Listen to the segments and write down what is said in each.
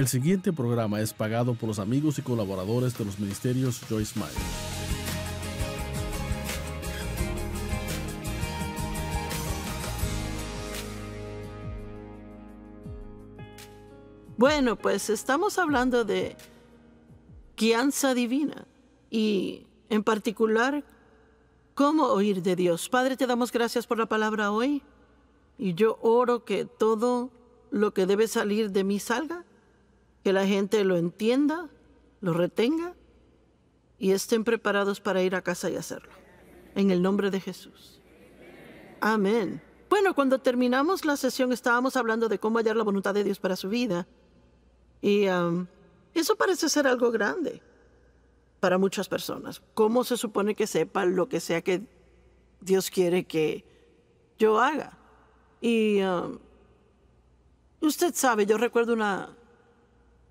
El siguiente programa es pagado por los amigos y colaboradores de los ministerios Joyce Meyer. Bueno, pues estamos hablando de guianza divina y en particular cómo oír de Dios. Padre, te damos gracias por la palabra hoy y yo oro que todo lo que debe salir de mí salga que la gente lo entienda, lo retenga y estén preparados para ir a casa y hacerlo. En el nombre de Jesús. Amén. Bueno, cuando terminamos la sesión estábamos hablando de cómo hallar la voluntad de Dios para su vida. Y um, eso parece ser algo grande para muchas personas. ¿Cómo se supone que sepa lo que sea que Dios quiere que yo haga? Y um, usted sabe, yo recuerdo una,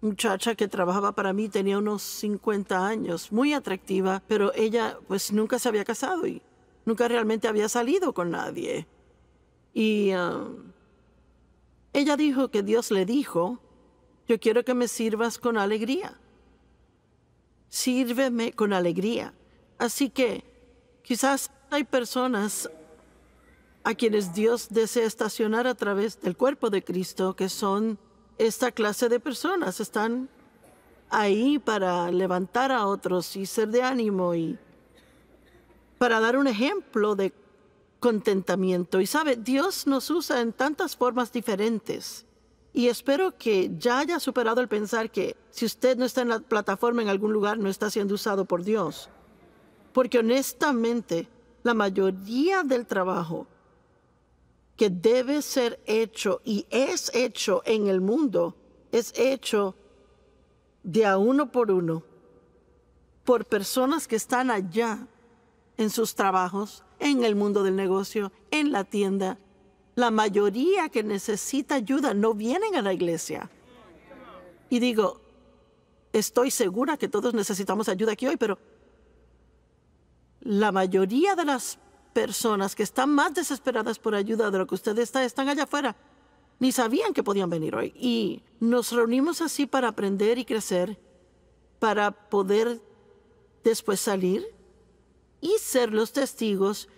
muchacha que trabajaba para mí tenía unos 50 años, muy atractiva, pero ella pues nunca se había casado y nunca realmente había salido con nadie. Y um, ella dijo que Dios le dijo, yo quiero que me sirvas con alegría. Sírveme con alegría. Así que quizás hay personas a quienes Dios desea estacionar a través del cuerpo de Cristo que son esta clase de personas están ahí para levantar a otros y ser de ánimo y para dar un ejemplo de contentamiento. Y sabe, Dios nos usa en tantas formas diferentes. Y espero que ya haya superado el pensar que si usted no está en la plataforma en algún lugar, no está siendo usado por Dios. Porque honestamente, la mayoría del trabajo que debe ser hecho y es hecho en el mundo, es hecho de a uno por uno, por personas que están allá en sus trabajos, en el mundo del negocio, en la tienda. La mayoría que necesita ayuda no vienen a la iglesia. Y digo, estoy segura que todos necesitamos ayuda aquí hoy, pero la mayoría de las personas que están más desesperadas por ayuda de lo que ustedes están allá afuera. Ni sabían que podían venir hoy. Y nos reunimos así para aprender y crecer, para poder después salir y ser los testigos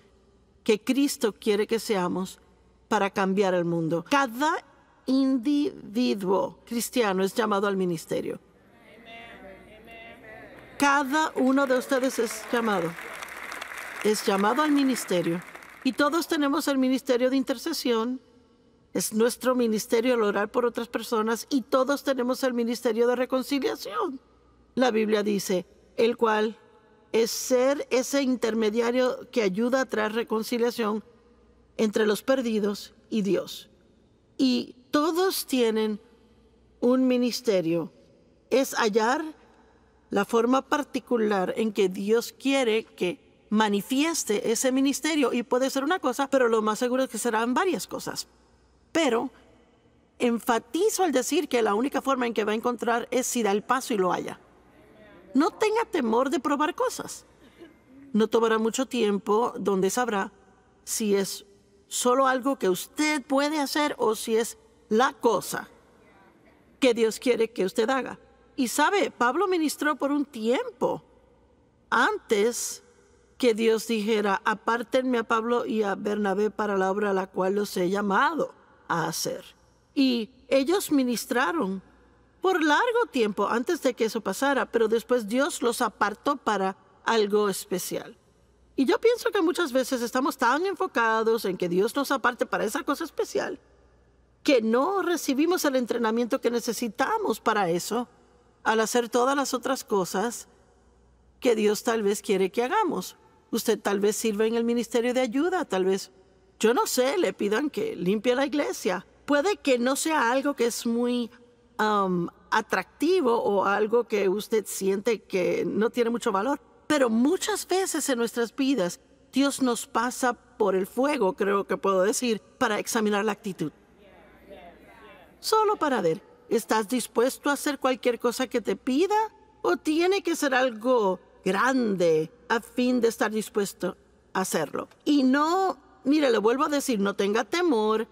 que Cristo quiere que seamos para cambiar el mundo. Cada individuo cristiano es llamado al ministerio. Cada uno de ustedes es llamado es llamado al ministerio y todos tenemos el ministerio de intercesión. Es nuestro ministerio al orar por otras personas y todos tenemos el ministerio de reconciliación. La Biblia dice, el cual es ser ese intermediario que ayuda a traer reconciliación entre los perdidos y Dios. Y todos tienen un ministerio. Es hallar la forma particular en que Dios quiere que manifieste ese ministerio y puede ser una cosa, pero lo más seguro es que serán varias cosas. Pero enfatizo al decir que la única forma en que va a encontrar es si da el paso y lo haya. No tenga temor de probar cosas. No tomará mucho tiempo donde sabrá si es solo algo que usted puede hacer o si es la cosa que Dios quiere que usted haga. Y sabe, Pablo ministró por un tiempo antes que Dios dijera, apártenme a Pablo y a Bernabé para la obra a la cual los he llamado a hacer. Y ellos ministraron por largo tiempo antes de que eso pasara, pero después Dios los apartó para algo especial. Y yo pienso que muchas veces estamos tan enfocados en que Dios nos aparte para esa cosa especial que no recibimos el entrenamiento que necesitamos para eso al hacer todas las otras cosas que Dios tal vez quiere que hagamos. Usted tal vez sirve en el ministerio de ayuda, tal vez, yo no sé, le pidan que limpie la iglesia. Puede que no sea algo que es muy um, atractivo o algo que usted siente que no tiene mucho valor, pero muchas veces en nuestras vidas Dios nos pasa por el fuego, creo que puedo decir, para examinar la actitud. Solo para ver, ¿estás dispuesto a hacer cualquier cosa que te pida? ¿O tiene que ser algo grande a fin de estar dispuesto a hacerlo. Y no, mire, le vuelvo a decir, no tenga temor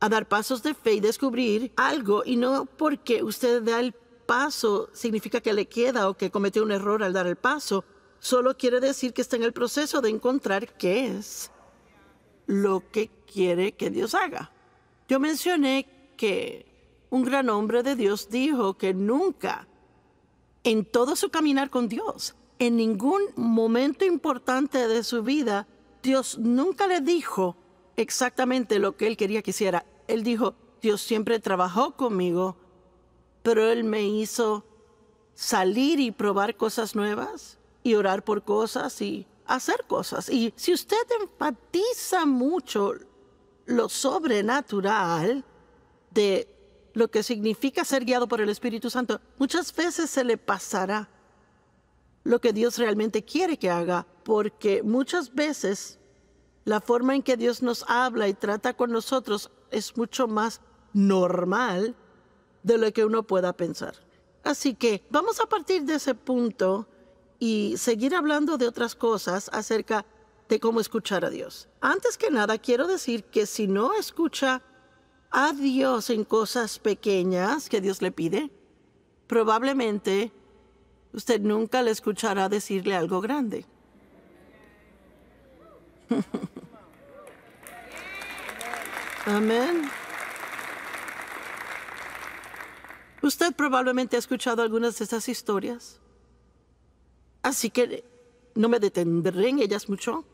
a dar pasos de fe y descubrir algo y no porque usted da el paso significa que le queda o que cometió un error al dar el paso. Solo quiere decir que está en el proceso de encontrar qué es lo que quiere que Dios haga. Yo mencioné que un gran hombre de Dios dijo que nunca en todo su caminar con Dios. En ningún momento importante de su vida, Dios nunca le dijo exactamente lo que él quería que hiciera. Él dijo, Dios siempre trabajó conmigo, pero él me hizo salir y probar cosas nuevas y orar por cosas y hacer cosas. Y si usted enfatiza mucho lo sobrenatural de lo que significa ser guiado por el Espíritu Santo, muchas veces se le pasará lo que Dios realmente quiere que haga, porque muchas veces la forma en que Dios nos habla y trata con nosotros es mucho más normal de lo que uno pueda pensar. Así que vamos a partir de ese punto y seguir hablando de otras cosas acerca de cómo escuchar a Dios. Antes que nada, quiero decir que si no escucha a Dios en cosas pequeñas que Dios le pide, probablemente usted nunca le escuchará decirle algo grande. Amén. Usted probablemente ha escuchado algunas de estas historias, así que no me detendré en ellas mucho.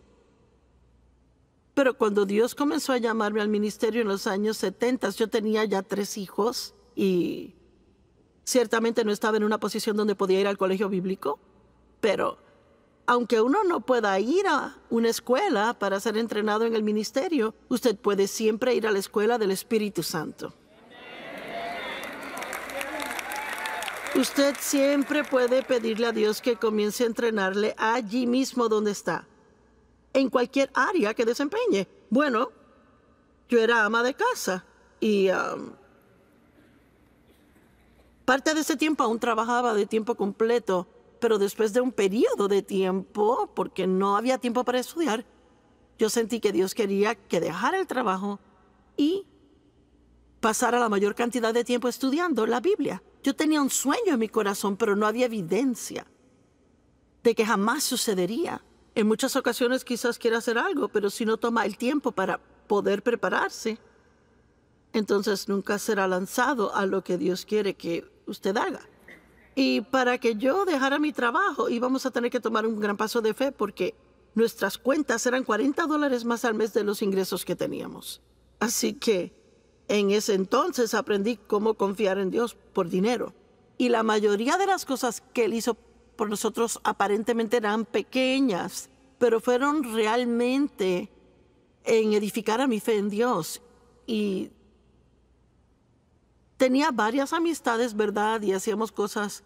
Pero cuando Dios comenzó a llamarme al ministerio en los años 70, yo tenía ya tres hijos y ciertamente no estaba en una posición donde podía ir al colegio bíblico, pero aunque uno no pueda ir a una escuela para ser entrenado en el ministerio, usted puede siempre ir a la escuela del Espíritu Santo. Usted siempre puede pedirle a Dios que comience a entrenarle allí mismo donde está en cualquier área que desempeñe. Bueno, yo era ama de casa y um, parte de ese tiempo aún trabajaba de tiempo completo, pero después de un periodo de tiempo, porque no había tiempo para estudiar, yo sentí que Dios quería que dejara el trabajo y pasara la mayor cantidad de tiempo estudiando la Biblia. Yo tenía un sueño en mi corazón, pero no había evidencia de que jamás sucedería. En muchas ocasiones quizás quiera hacer algo, pero si no toma el tiempo para poder prepararse, entonces nunca será lanzado a lo que Dios quiere que usted haga. Y para que yo dejara mi trabajo íbamos a tener que tomar un gran paso de fe porque nuestras cuentas eran 40 dólares más al mes de los ingresos que teníamos. Así que en ese entonces aprendí cómo confiar en Dios por dinero. Y la mayoría de las cosas que él hizo por nosotros aparentemente eran pequeñas, pero fueron realmente en edificar a mi fe en Dios. Y tenía varias amistades, ¿verdad? Y hacíamos cosas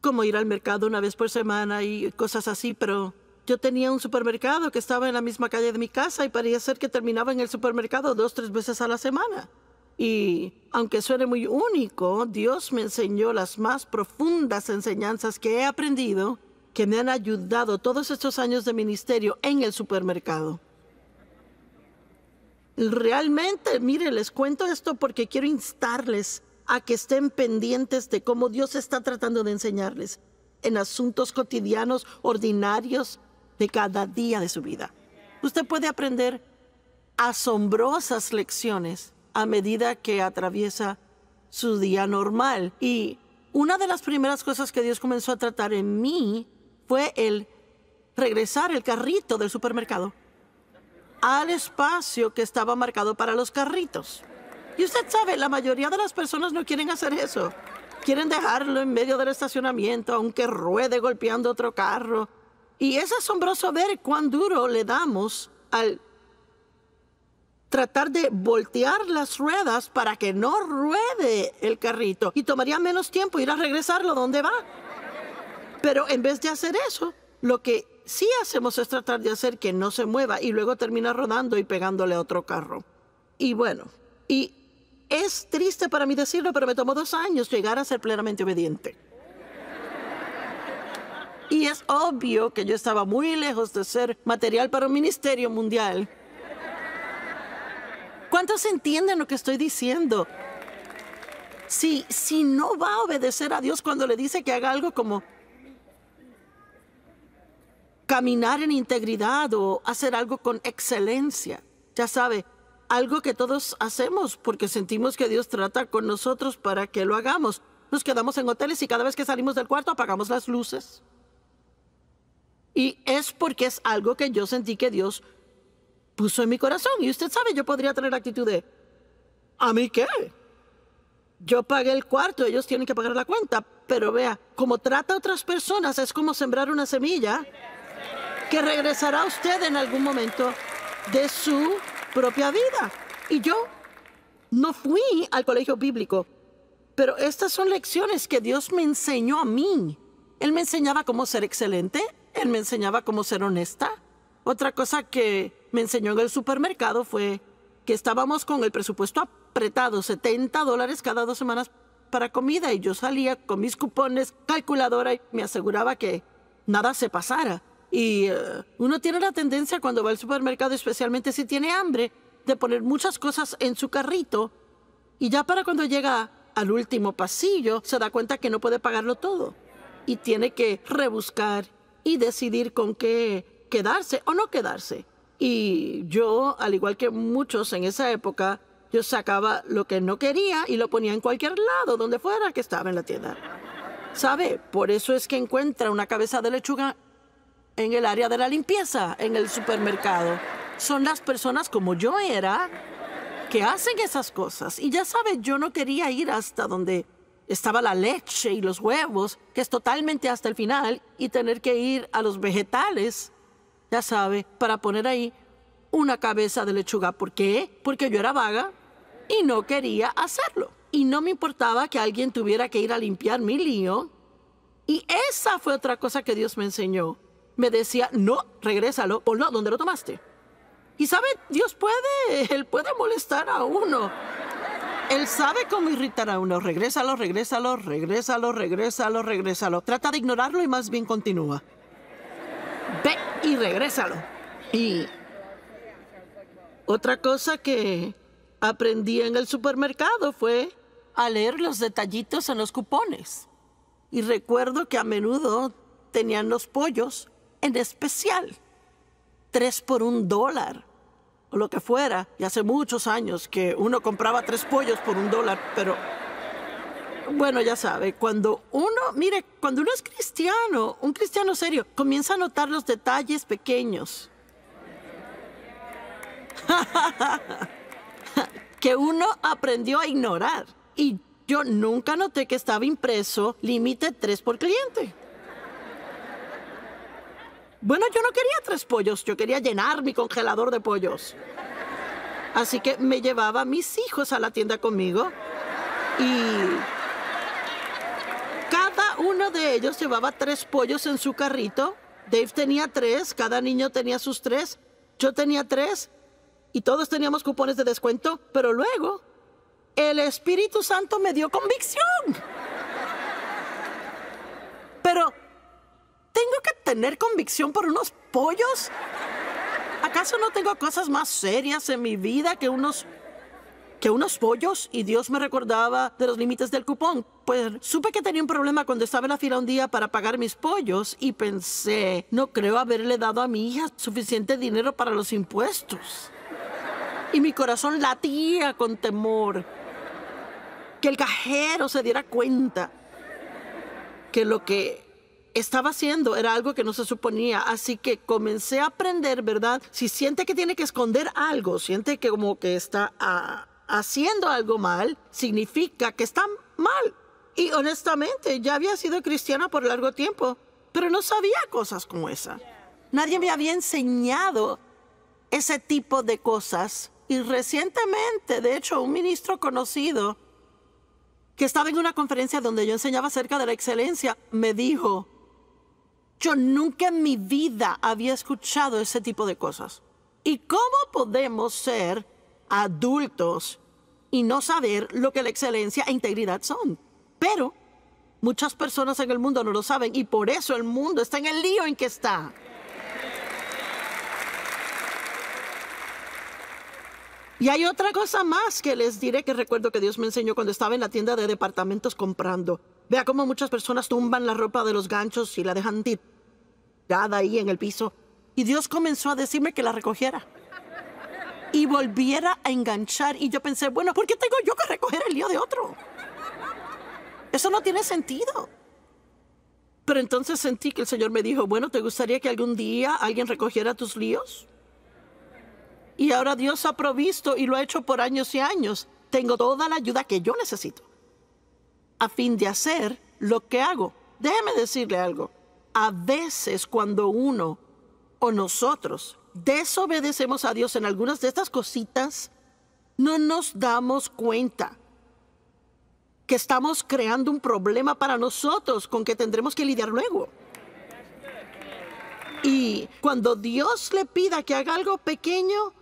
como ir al mercado una vez por semana y cosas así, pero yo tenía un supermercado que estaba en la misma calle de mi casa y parecía ser que terminaba en el supermercado dos, tres veces a la semana. Y aunque suene muy único, Dios me enseñó las más profundas enseñanzas que he aprendido que me han ayudado todos estos años de ministerio en el supermercado. Realmente, mire, les cuento esto porque quiero instarles a que estén pendientes de cómo Dios está tratando de enseñarles en asuntos cotidianos, ordinarios, de cada día de su vida. Usted puede aprender asombrosas lecciones a medida que atraviesa su día normal. Y una de las primeras cosas que Dios comenzó a tratar en mí fue el regresar el carrito del supermercado al espacio que estaba marcado para los carritos. Y usted sabe, la mayoría de las personas no quieren hacer eso. Quieren dejarlo en medio del estacionamiento, aunque ruede golpeando otro carro. Y es asombroso ver cuán duro le damos al tratar de voltear las ruedas para que no ruede el carrito y tomaría menos tiempo ir a regresarlo donde va. Pero en vez de hacer eso, lo que sí hacemos es tratar de hacer que no se mueva y luego termina rodando y pegándole a otro carro. Y bueno, y es triste para mí decirlo, pero me tomó dos años llegar a ser plenamente obediente. Y es obvio que yo estaba muy lejos de ser material para un ministerio mundial. ¿Cuántos entienden lo que estoy diciendo? Si, si no va a obedecer a Dios cuando le dice que haga algo como caminar en integridad o hacer algo con excelencia, ya sabe, algo que todos hacemos porque sentimos que Dios trata con nosotros para que lo hagamos. Nos quedamos en hoteles y cada vez que salimos del cuarto apagamos las luces. Y es porque es algo que yo sentí que Dios puso en mi corazón. Y usted sabe, yo podría tener actitud de, ¿a mí qué? Yo pagué el cuarto, ellos tienen que pagar la cuenta. Pero vea, como trata a otras personas es como sembrar una semilla que regresará a usted en algún momento de su propia vida. Y yo no fui al colegio bíblico, pero estas son lecciones que Dios me enseñó a mí. Él me enseñaba cómo ser excelente, él me enseñaba cómo ser honesta. Otra cosa que me enseñó en el supermercado fue que estábamos con el presupuesto apretado, 70 dólares cada dos semanas para comida y yo salía con mis cupones, calculadora y me aseguraba que nada se pasara. Y eh, uno tiene la tendencia cuando va al supermercado, especialmente si tiene hambre, de poner muchas cosas en su carrito y ya para cuando llega al último pasillo se da cuenta que no puede pagarlo todo y tiene que rebuscar y decidir con qué quedarse o no quedarse. Y yo, al igual que muchos en esa época, yo sacaba lo que no quería y lo ponía en cualquier lado, donde fuera que estaba en la tienda. ¿Sabe? Por eso es que encuentra una cabeza de lechuga en el área de la limpieza, en el supermercado. Son las personas como yo era que hacen esas cosas. Y ya sabe, yo no quería ir hasta donde estaba la leche y los huevos, que es totalmente hasta el final, y tener que ir a los vegetales ya sabe, para poner ahí una cabeza de lechuga. ¿Por qué? Porque yo era vaga y no quería hacerlo. Y no me importaba que alguien tuviera que ir a limpiar mi lío. Y esa fue otra cosa que Dios me enseñó. Me decía, no, regrésalo, no, donde lo tomaste. Y sabe, Dios puede, Él puede molestar a uno. Él sabe cómo irritar a uno. Regrésalo, regrésalo, regrésalo, regrésalo, regrésalo. Trata de ignorarlo y más bien continúa ve y regrésalo. Y otra cosa que aprendí en el supermercado fue a leer los detallitos en los cupones. Y recuerdo que a menudo tenían los pollos en especial. Tres por un dólar o lo que fuera. Y hace muchos años que uno compraba tres pollos por un dólar, pero bueno, ya sabe, cuando uno, mire, cuando uno es cristiano, un cristiano serio, comienza a notar los detalles pequeños. que uno aprendió a ignorar. Y yo nunca noté que estaba impreso límite tres por cliente. Bueno, yo no quería tres pollos, yo quería llenar mi congelador de pollos. Así que me llevaba a mis hijos a la tienda conmigo y uno de ellos llevaba tres pollos en su carrito. Dave tenía tres, cada niño tenía sus tres. Yo tenía tres y todos teníamos cupones de descuento, pero luego el Espíritu Santo me dio convicción. Pero, ¿tengo que tener convicción por unos pollos? ¿Acaso no tengo cosas más serias en mi vida que unos que unos pollos y Dios me recordaba de los límites del cupón. Pues supe que tenía un problema cuando estaba en la fila un día para pagar mis pollos y pensé, no creo haberle dado a mi hija suficiente dinero para los impuestos. Y mi corazón latía con temor que el cajero se diera cuenta que lo que estaba haciendo era algo que no se suponía, así que comencé a aprender, ¿verdad? Si siente que tiene que esconder algo, siente que como que está a haciendo algo mal, significa que están mal. Y honestamente, ya había sido cristiana por largo tiempo, pero no sabía cosas como esa. Nadie me había enseñado ese tipo de cosas. Y recientemente, de hecho, un ministro conocido que estaba en una conferencia donde yo enseñaba acerca de la excelencia, me dijo, yo nunca en mi vida había escuchado ese tipo de cosas. ¿Y cómo podemos ser adultos y no saber lo que la excelencia e integridad son. Pero muchas personas en el mundo no lo saben y por eso el mundo está en el lío en que está. Y hay otra cosa más que les diré que recuerdo que Dios me enseñó cuando estaba en la tienda de departamentos comprando. Vea cómo muchas personas tumban la ropa de los ganchos y la dejan tirada ahí en el piso. Y Dios comenzó a decirme que la recogiera y volviera a enganchar. Y yo pensé, bueno, ¿por qué tengo yo que recoger el lío de otro? Eso no tiene sentido. Pero entonces sentí que el Señor me dijo, bueno, ¿te gustaría que algún día alguien recogiera tus líos? Y ahora Dios ha provisto y lo ha hecho por años y años. Tengo toda la ayuda que yo necesito a fin de hacer lo que hago. Déjeme decirle algo. A veces cuando uno o nosotros desobedecemos a Dios en algunas de estas cositas, no nos damos cuenta que estamos creando un problema para nosotros con que tendremos que lidiar luego. Y cuando Dios le pida que haga algo pequeño,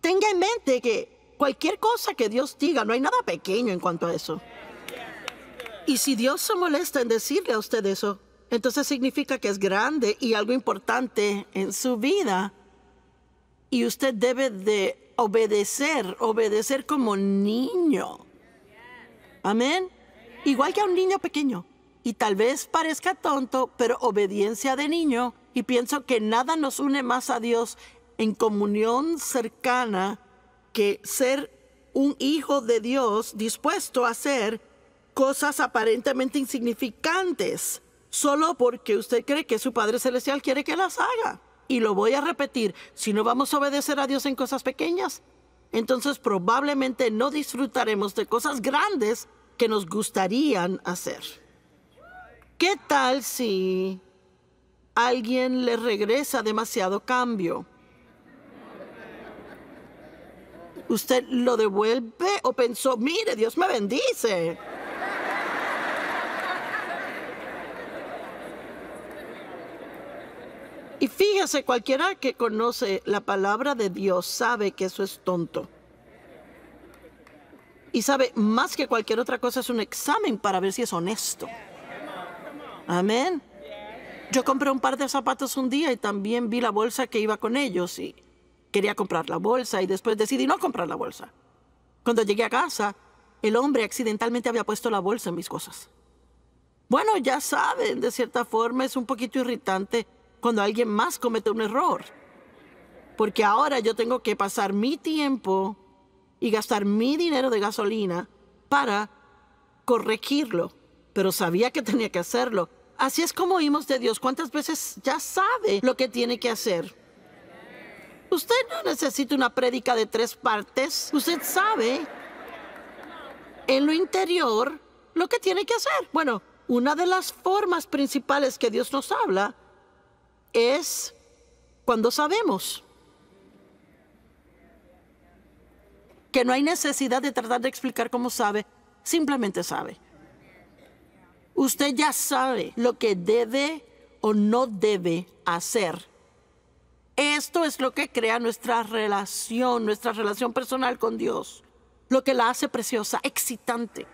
tenga en mente que cualquier cosa que Dios diga, no hay nada pequeño en cuanto a eso. Y si Dios se molesta en decirle a usted eso, entonces significa que es grande y algo importante en su vida y usted debe de obedecer, obedecer como niño. Amén. Igual que a un niño pequeño. Y tal vez parezca tonto, pero obediencia de niño. Y pienso que nada nos une más a Dios en comunión cercana que ser un hijo de Dios dispuesto a hacer cosas aparentemente insignificantes solo porque usted cree que su Padre Celestial quiere que las haga y lo voy a repetir, si no vamos a obedecer a Dios en cosas pequeñas, entonces probablemente no disfrutaremos de cosas grandes que nos gustarían hacer. ¿Qué tal si alguien le regresa demasiado cambio? ¿Usted lo devuelve o pensó, mire, Dios me bendice? Y fíjese, cualquiera que conoce la palabra de Dios sabe que eso es tonto. Y sabe, más que cualquier otra cosa, es un examen para ver si es honesto. Amén. Yo compré un par de zapatos un día y también vi la bolsa que iba con ellos y quería comprar la bolsa y después decidí no comprar la bolsa. Cuando llegué a casa, el hombre accidentalmente había puesto la bolsa en mis cosas. Bueno, ya saben, de cierta forma es un poquito irritante cuando alguien más comete un error. Porque ahora yo tengo que pasar mi tiempo y gastar mi dinero de gasolina para corregirlo. Pero sabía que tenía que hacerlo. Así es como oímos de Dios. ¿Cuántas veces ya sabe lo que tiene que hacer? Usted no necesita una prédica de tres partes. Usted sabe en lo interior lo que tiene que hacer. Bueno, una de las formas principales que Dios nos habla es cuando sabemos que no hay necesidad de tratar de explicar cómo sabe, simplemente sabe. Usted ya sabe lo que debe o no debe hacer. Esto es lo que crea nuestra relación, nuestra relación personal con Dios, lo que la hace preciosa, excitante.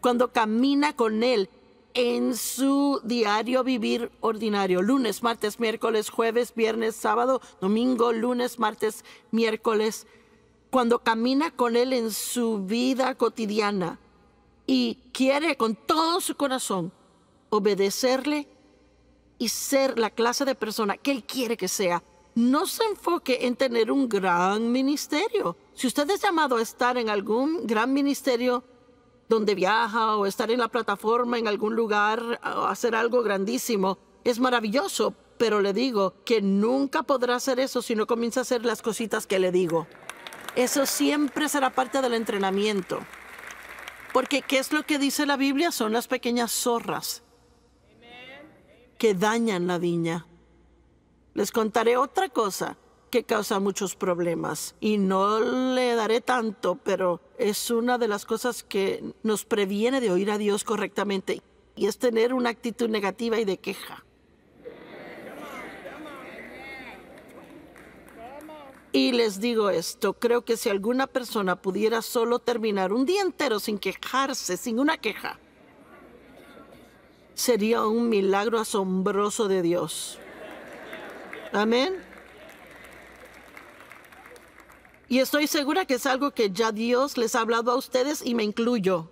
Cuando camina con Él, en su diario vivir ordinario. Lunes, martes, miércoles, jueves, viernes, sábado, domingo, lunes, martes, miércoles. Cuando camina con Él en su vida cotidiana y quiere con todo su corazón obedecerle y ser la clase de persona que Él quiere que sea, no se enfoque en tener un gran ministerio. Si usted es llamado a estar en algún gran ministerio, donde viaja o estar en la plataforma en algún lugar o hacer algo grandísimo. Es maravilloso, pero le digo que nunca podrá hacer eso si no comienza a hacer las cositas que le digo. Eso siempre será parte del entrenamiento. Porque ¿qué es lo que dice la Biblia? Son las pequeñas zorras que dañan la viña. Les contaré otra cosa que causa muchos problemas y no le daré tanto, pero es una de las cosas que nos previene de oír a Dios correctamente y es tener una actitud negativa y de queja. Y les digo esto, creo que si alguna persona pudiera solo terminar un día entero sin quejarse, sin una queja, sería un milagro asombroso de Dios. Amén. Y estoy segura que es algo que ya Dios les ha hablado a ustedes y me incluyo.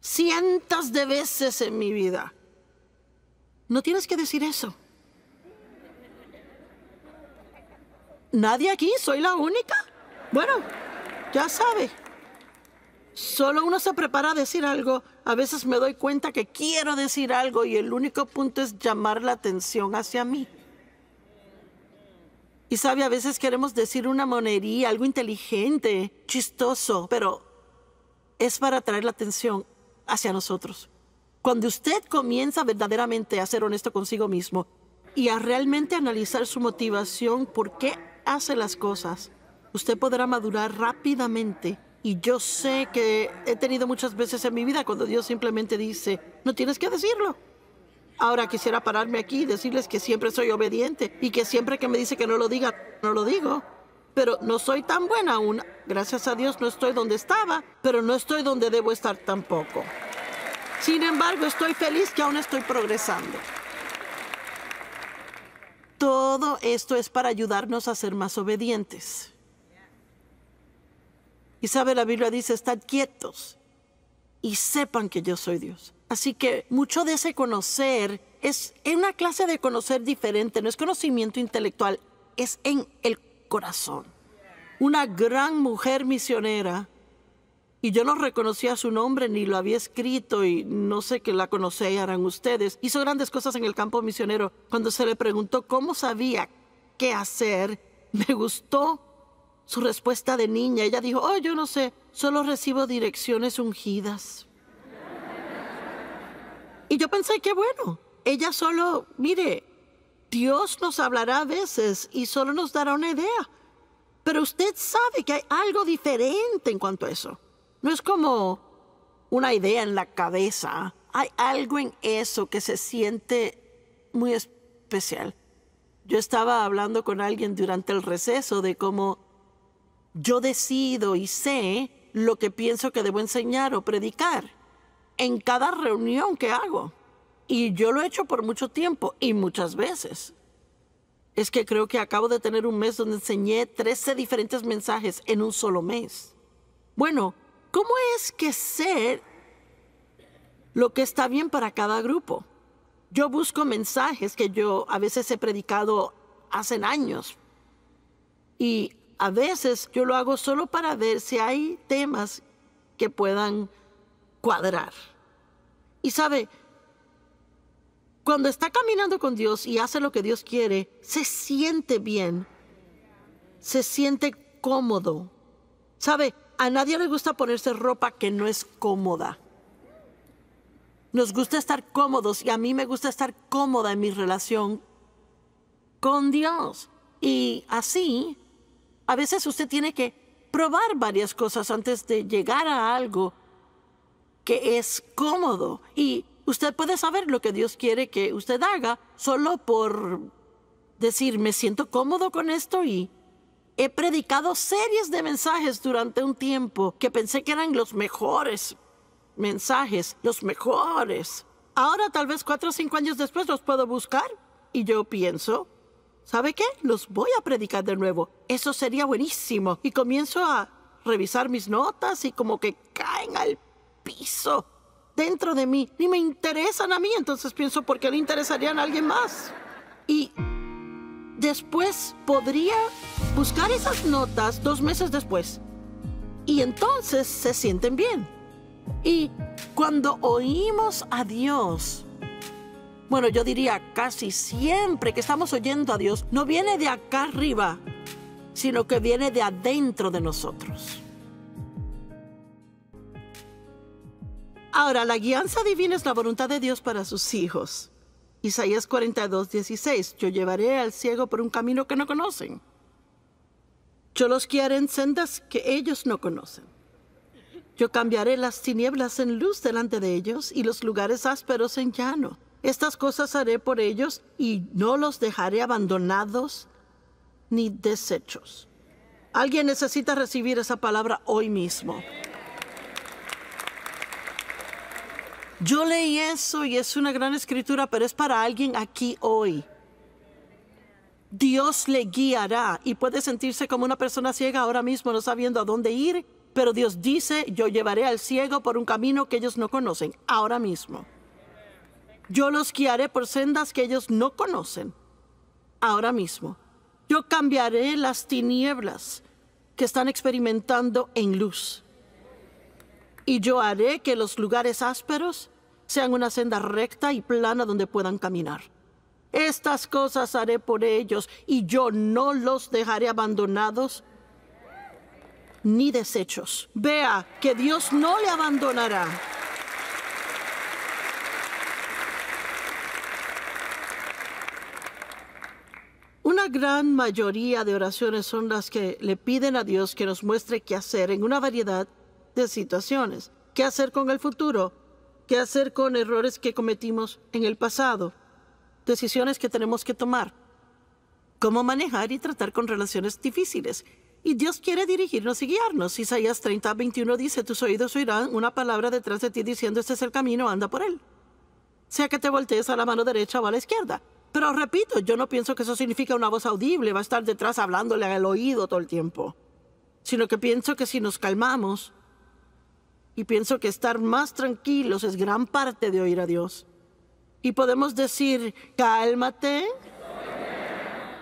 Cientos de veces en mi vida. No tienes que decir eso. Nadie aquí, soy la única. Bueno, ya sabe. Solo uno se prepara a decir algo. A veces me doy cuenta que quiero decir algo y el único punto es llamar la atención hacia mí. Y sabe, a veces queremos decir una monería, algo inteligente, chistoso, pero es para atraer la atención hacia nosotros. Cuando usted comienza verdaderamente a ser honesto consigo mismo y a realmente analizar su motivación, por qué hace las cosas, usted podrá madurar rápidamente. Y yo sé que he tenido muchas veces en mi vida cuando Dios simplemente dice, no tienes que decirlo. Ahora quisiera pararme aquí y decirles que siempre soy obediente y que siempre que me dice que no lo diga, no lo digo. Pero no soy tan buena aún. Gracias a Dios no estoy donde estaba, pero no estoy donde debo estar tampoco. Sin embargo, estoy feliz que aún estoy progresando. Todo esto es para ayudarnos a ser más obedientes. Y sabe, la Biblia dice, estad quietos y sepan que yo soy Dios. Así que mucho de ese conocer es en una clase de conocer diferente, no es conocimiento intelectual, es en el corazón. Una gran mujer misionera, y yo no reconocía su nombre ni lo había escrito y no sé que la harán ustedes, hizo grandes cosas en el campo misionero. Cuando se le preguntó cómo sabía qué hacer, me gustó su respuesta de niña, ella dijo, oh, yo no sé, solo recibo direcciones ungidas. Y yo pensé, qué bueno, ella solo, mire, Dios nos hablará a veces y solo nos dará una idea. Pero usted sabe que hay algo diferente en cuanto a eso. No es como una idea en la cabeza. Hay algo en eso que se siente muy especial. Yo estaba hablando con alguien durante el receso de cómo yo decido y sé lo que pienso que debo enseñar o predicar en cada reunión que hago. Y yo lo he hecho por mucho tiempo y muchas veces. Es que creo que acabo de tener un mes donde enseñé 13 diferentes mensajes en un solo mes. Bueno, ¿cómo es que sé lo que está bien para cada grupo? Yo busco mensajes que yo a veces he predicado hace años y a veces yo lo hago solo para ver si hay temas que puedan cuadrar. Y sabe, cuando está caminando con Dios y hace lo que Dios quiere, se siente bien, se siente cómodo. Sabe, a nadie le gusta ponerse ropa que no es cómoda. Nos gusta estar cómodos y a mí me gusta estar cómoda en mi relación con Dios. Y así a veces usted tiene que probar varias cosas antes de llegar a algo que es cómodo. Y usted puede saber lo que Dios quiere que usted haga solo por decir, me siento cómodo con esto y he predicado series de mensajes durante un tiempo que pensé que eran los mejores mensajes, los mejores. Ahora tal vez cuatro o cinco años después los puedo buscar y yo pienso, ¿Sabe qué? Los voy a predicar de nuevo. Eso sería buenísimo. Y comienzo a revisar mis notas y como que caen al piso dentro de mí. Ni me interesan a mí, entonces pienso por qué le interesarían a alguien más. Y después podría buscar esas notas dos meses después. Y entonces se sienten bien. Y cuando oímos a Dios, bueno, yo diría casi siempre que estamos oyendo a Dios, no viene de acá arriba, sino que viene de adentro de nosotros. Ahora, la guianza divina es la voluntad de Dios para sus hijos. Isaías 42, 16. Yo llevaré al ciego por un camino que no conocen. Yo los guiaré en sendas que ellos no conocen. Yo cambiaré las tinieblas en luz delante de ellos y los lugares ásperos en llano. Estas cosas haré por ellos y no los dejaré abandonados ni deshechos. Alguien necesita recibir esa palabra hoy mismo. Yo leí eso y es una gran escritura, pero es para alguien aquí hoy. Dios le guiará y puede sentirse como una persona ciega ahora mismo, no sabiendo a dónde ir, pero Dios dice, yo llevaré al ciego por un camino que ellos no conocen ahora mismo. Yo los guiaré por sendas que ellos no conocen. Ahora mismo, yo cambiaré las tinieblas que están experimentando en luz. Y yo haré que los lugares ásperos sean una senda recta y plana donde puedan caminar. Estas cosas haré por ellos y yo no los dejaré abandonados ni deshechos. Vea que Dios no le abandonará. Una gran mayoría de oraciones son las que le piden a Dios que nos muestre qué hacer en una variedad de situaciones, qué hacer con el futuro, qué hacer con errores que cometimos en el pasado, decisiones que tenemos que tomar, cómo manejar y tratar con relaciones difíciles. Y Dios quiere dirigirnos y guiarnos. Isaías 30, 21 dice, tus oídos oirán una palabra detrás de ti diciendo, este es el camino, anda por él. Sea que te voltees a la mano derecha o a la izquierda. Pero repito, yo no pienso que eso significa una voz audible, va a estar detrás hablándole al oído todo el tiempo. Sino que pienso que si nos calmamos, y pienso que estar más tranquilos es gran parte de oír a Dios. Y podemos decir, cálmate.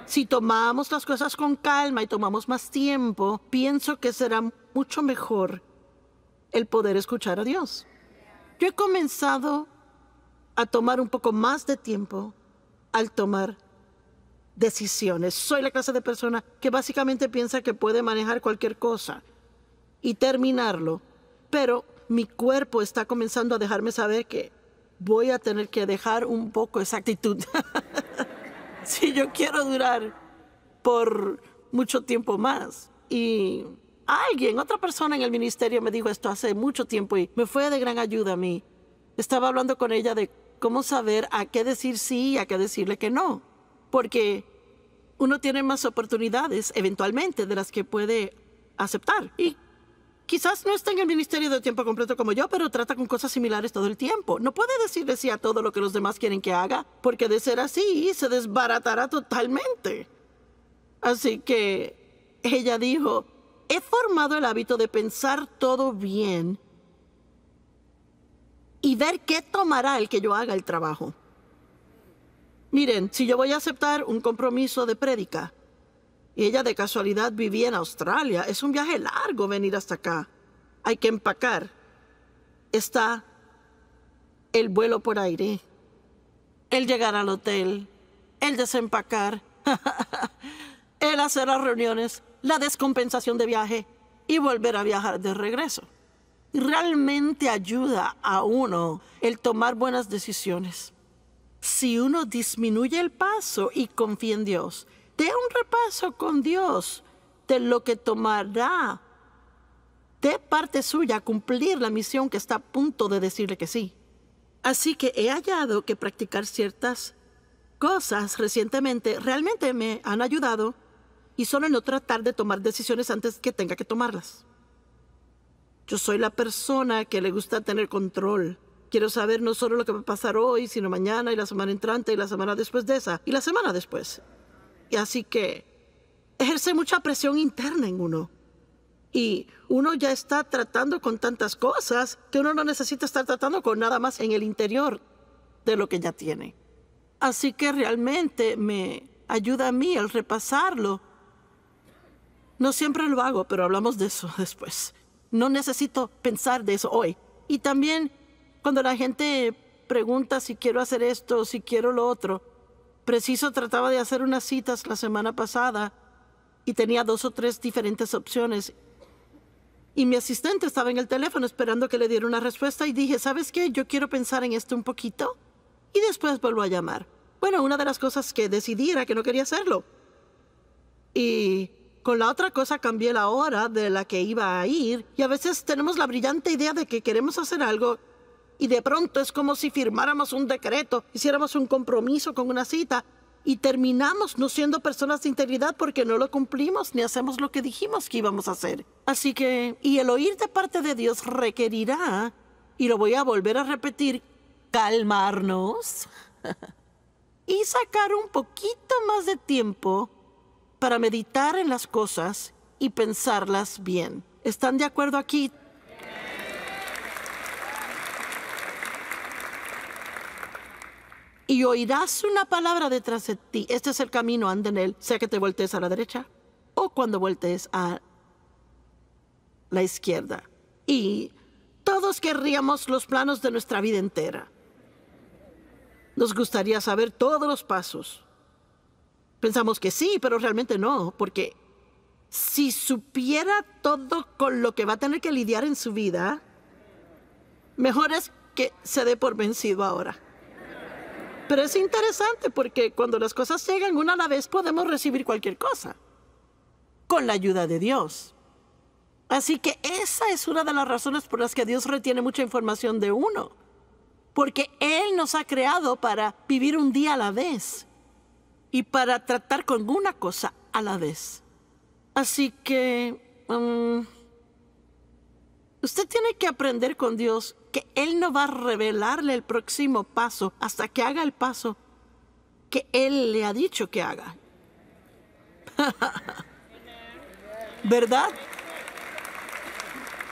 Si tomamos las cosas con calma y tomamos más tiempo, pienso que será mucho mejor el poder escuchar a Dios. Yo he comenzado a tomar un poco más de tiempo al tomar decisiones. Soy la clase de persona que básicamente piensa que puede manejar cualquier cosa y terminarlo, pero mi cuerpo está comenzando a dejarme saber que voy a tener que dejar un poco esa actitud. si yo quiero durar por mucho tiempo más. Y alguien, otra persona en el ministerio me dijo esto hace mucho tiempo y me fue de gran ayuda a mí. Estaba hablando con ella de cómo saber a qué decir sí y a qué decirle que no. Porque uno tiene más oportunidades eventualmente de las que puede aceptar. Y quizás no esté en el ministerio de tiempo completo como yo, pero trata con cosas similares todo el tiempo. No puede decirle sí a todo lo que los demás quieren que haga, porque de ser así se desbaratará totalmente. Así que ella dijo, he formado el hábito de pensar todo bien y ver qué tomará el que yo haga el trabajo. Miren, si yo voy a aceptar un compromiso de prédica, y ella de casualidad vivía en Australia, es un viaje largo venir hasta acá. Hay que empacar. Está el vuelo por aire, el llegar al hotel, el desempacar, el hacer las reuniones, la descompensación de viaje y volver a viajar de regreso realmente ayuda a uno el tomar buenas decisiones. Si uno disminuye el paso y confía en Dios, dé un repaso con Dios de lo que tomará de parte suya a cumplir la misión que está a punto de decirle que sí. Así que he hallado que practicar ciertas cosas recientemente realmente me han ayudado y solo en no tratar de tomar decisiones antes que tenga que tomarlas. Yo soy la persona que le gusta tener control. Quiero saber no solo lo que va a pasar hoy, sino mañana y la semana entrante y la semana después de esa y la semana después. Y así que ejerce mucha presión interna en uno. Y uno ya está tratando con tantas cosas que uno no necesita estar tratando con nada más en el interior de lo que ya tiene. Así que realmente me ayuda a mí al repasarlo. No siempre lo hago, pero hablamos de eso después. No necesito pensar de eso hoy. Y también cuando la gente pregunta si quiero hacer esto, o si quiero lo otro, preciso trataba de hacer unas citas la semana pasada y tenía dos o tres diferentes opciones. Y mi asistente estaba en el teléfono esperando que le diera una respuesta y dije, ¿sabes qué? Yo quiero pensar en esto un poquito y después vuelvo a llamar. Bueno, una de las cosas que decidí era que no quería hacerlo. Y con la otra cosa cambié la hora de la que iba a ir y a veces tenemos la brillante idea de que queremos hacer algo y de pronto es como si firmáramos un decreto, hiciéramos un compromiso con una cita y terminamos no siendo personas de integridad porque no lo cumplimos ni hacemos lo que dijimos que íbamos a hacer. Así que, y el oír de parte de Dios requerirá, y lo voy a volver a repetir, calmarnos y sacar un poquito más de tiempo para meditar en las cosas y pensarlas bien. ¿Están de acuerdo aquí? Y oirás una palabra detrás de ti. Este es el camino, anda en él, sea que te voltees a la derecha o cuando voltees a la izquierda. Y todos querríamos los planos de nuestra vida entera. Nos gustaría saber todos los pasos. Pensamos que sí, pero realmente no, porque si supiera todo con lo que va a tener que lidiar en su vida, mejor es que se dé por vencido ahora. Pero es interesante porque cuando las cosas llegan una a la vez podemos recibir cualquier cosa con la ayuda de Dios. Así que esa es una de las razones por las que Dios retiene mucha información de uno, porque Él nos ha creado para vivir un día a la vez y para tratar con una cosa a la vez. Así que... Mm, usted tiene que aprender con Dios que Él no va a revelarle el próximo paso hasta que haga el paso que Él le ha dicho que haga. ¿Verdad?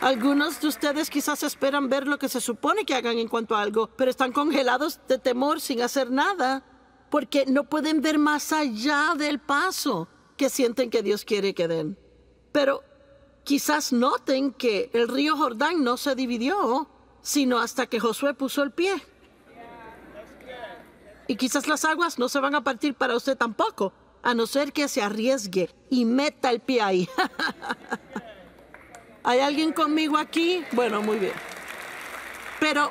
Algunos de ustedes quizás esperan ver lo que se supone que hagan en cuanto a algo, pero están congelados de temor sin hacer nada porque no pueden ver más allá del paso que sienten que Dios quiere que den. Pero quizás noten que el río Jordán no se dividió, sino hasta que Josué puso el pie. Y quizás las aguas no se van a partir para usted tampoco, a no ser que se arriesgue y meta el pie ahí. ¿Hay alguien conmigo aquí? Bueno, muy bien. Pero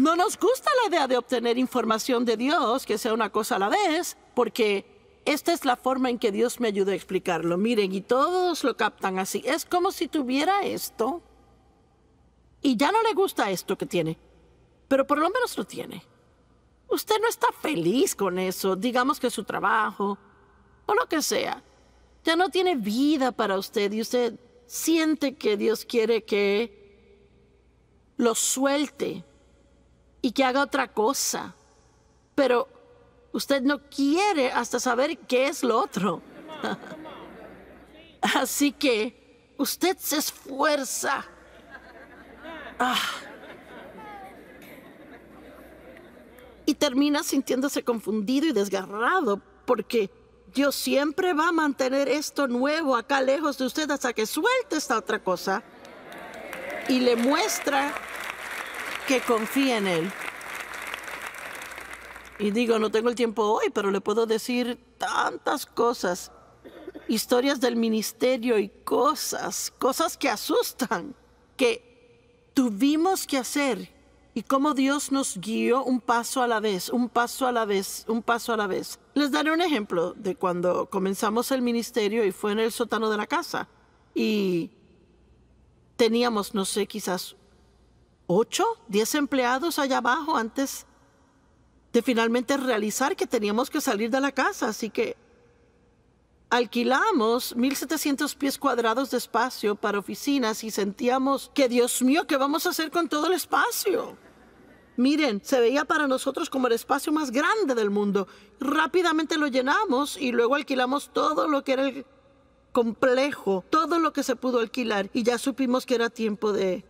no nos gusta la idea de obtener información de Dios que sea una cosa a la vez, porque esta es la forma en que Dios me ayuda a explicarlo. Miren, y todos lo captan así. Es como si tuviera esto y ya no le gusta esto que tiene, pero por lo menos lo tiene. Usted no está feliz con eso, digamos que su trabajo o lo que sea. Ya no tiene vida para usted y usted siente que Dios quiere que lo suelte y que haga otra cosa. Pero usted no quiere hasta saber qué es lo otro. Así que usted se esfuerza. Ah. Y termina sintiéndose confundido y desgarrado porque Dios siempre va a mantener esto nuevo acá lejos de usted hasta que suelte esta otra cosa y le muestra que confíe en Él. Y digo, no tengo el tiempo hoy, pero le puedo decir tantas cosas, historias del ministerio y cosas, cosas que asustan, que tuvimos que hacer y cómo Dios nos guió un paso a la vez, un paso a la vez, un paso a la vez. Les daré un ejemplo de cuando comenzamos el ministerio y fue en el sótano de la casa y teníamos, no sé, quizás ocho, diez empleados allá abajo antes de finalmente realizar que teníamos que salir de la casa, así que alquilamos 1.700 pies cuadrados de espacio para oficinas y sentíamos que, Dios mío, ¿qué vamos a hacer con todo el espacio? Miren, se veía para nosotros como el espacio más grande del mundo. Rápidamente lo llenamos y luego alquilamos todo lo que era el complejo, todo lo que se pudo alquilar y ya supimos que era tiempo de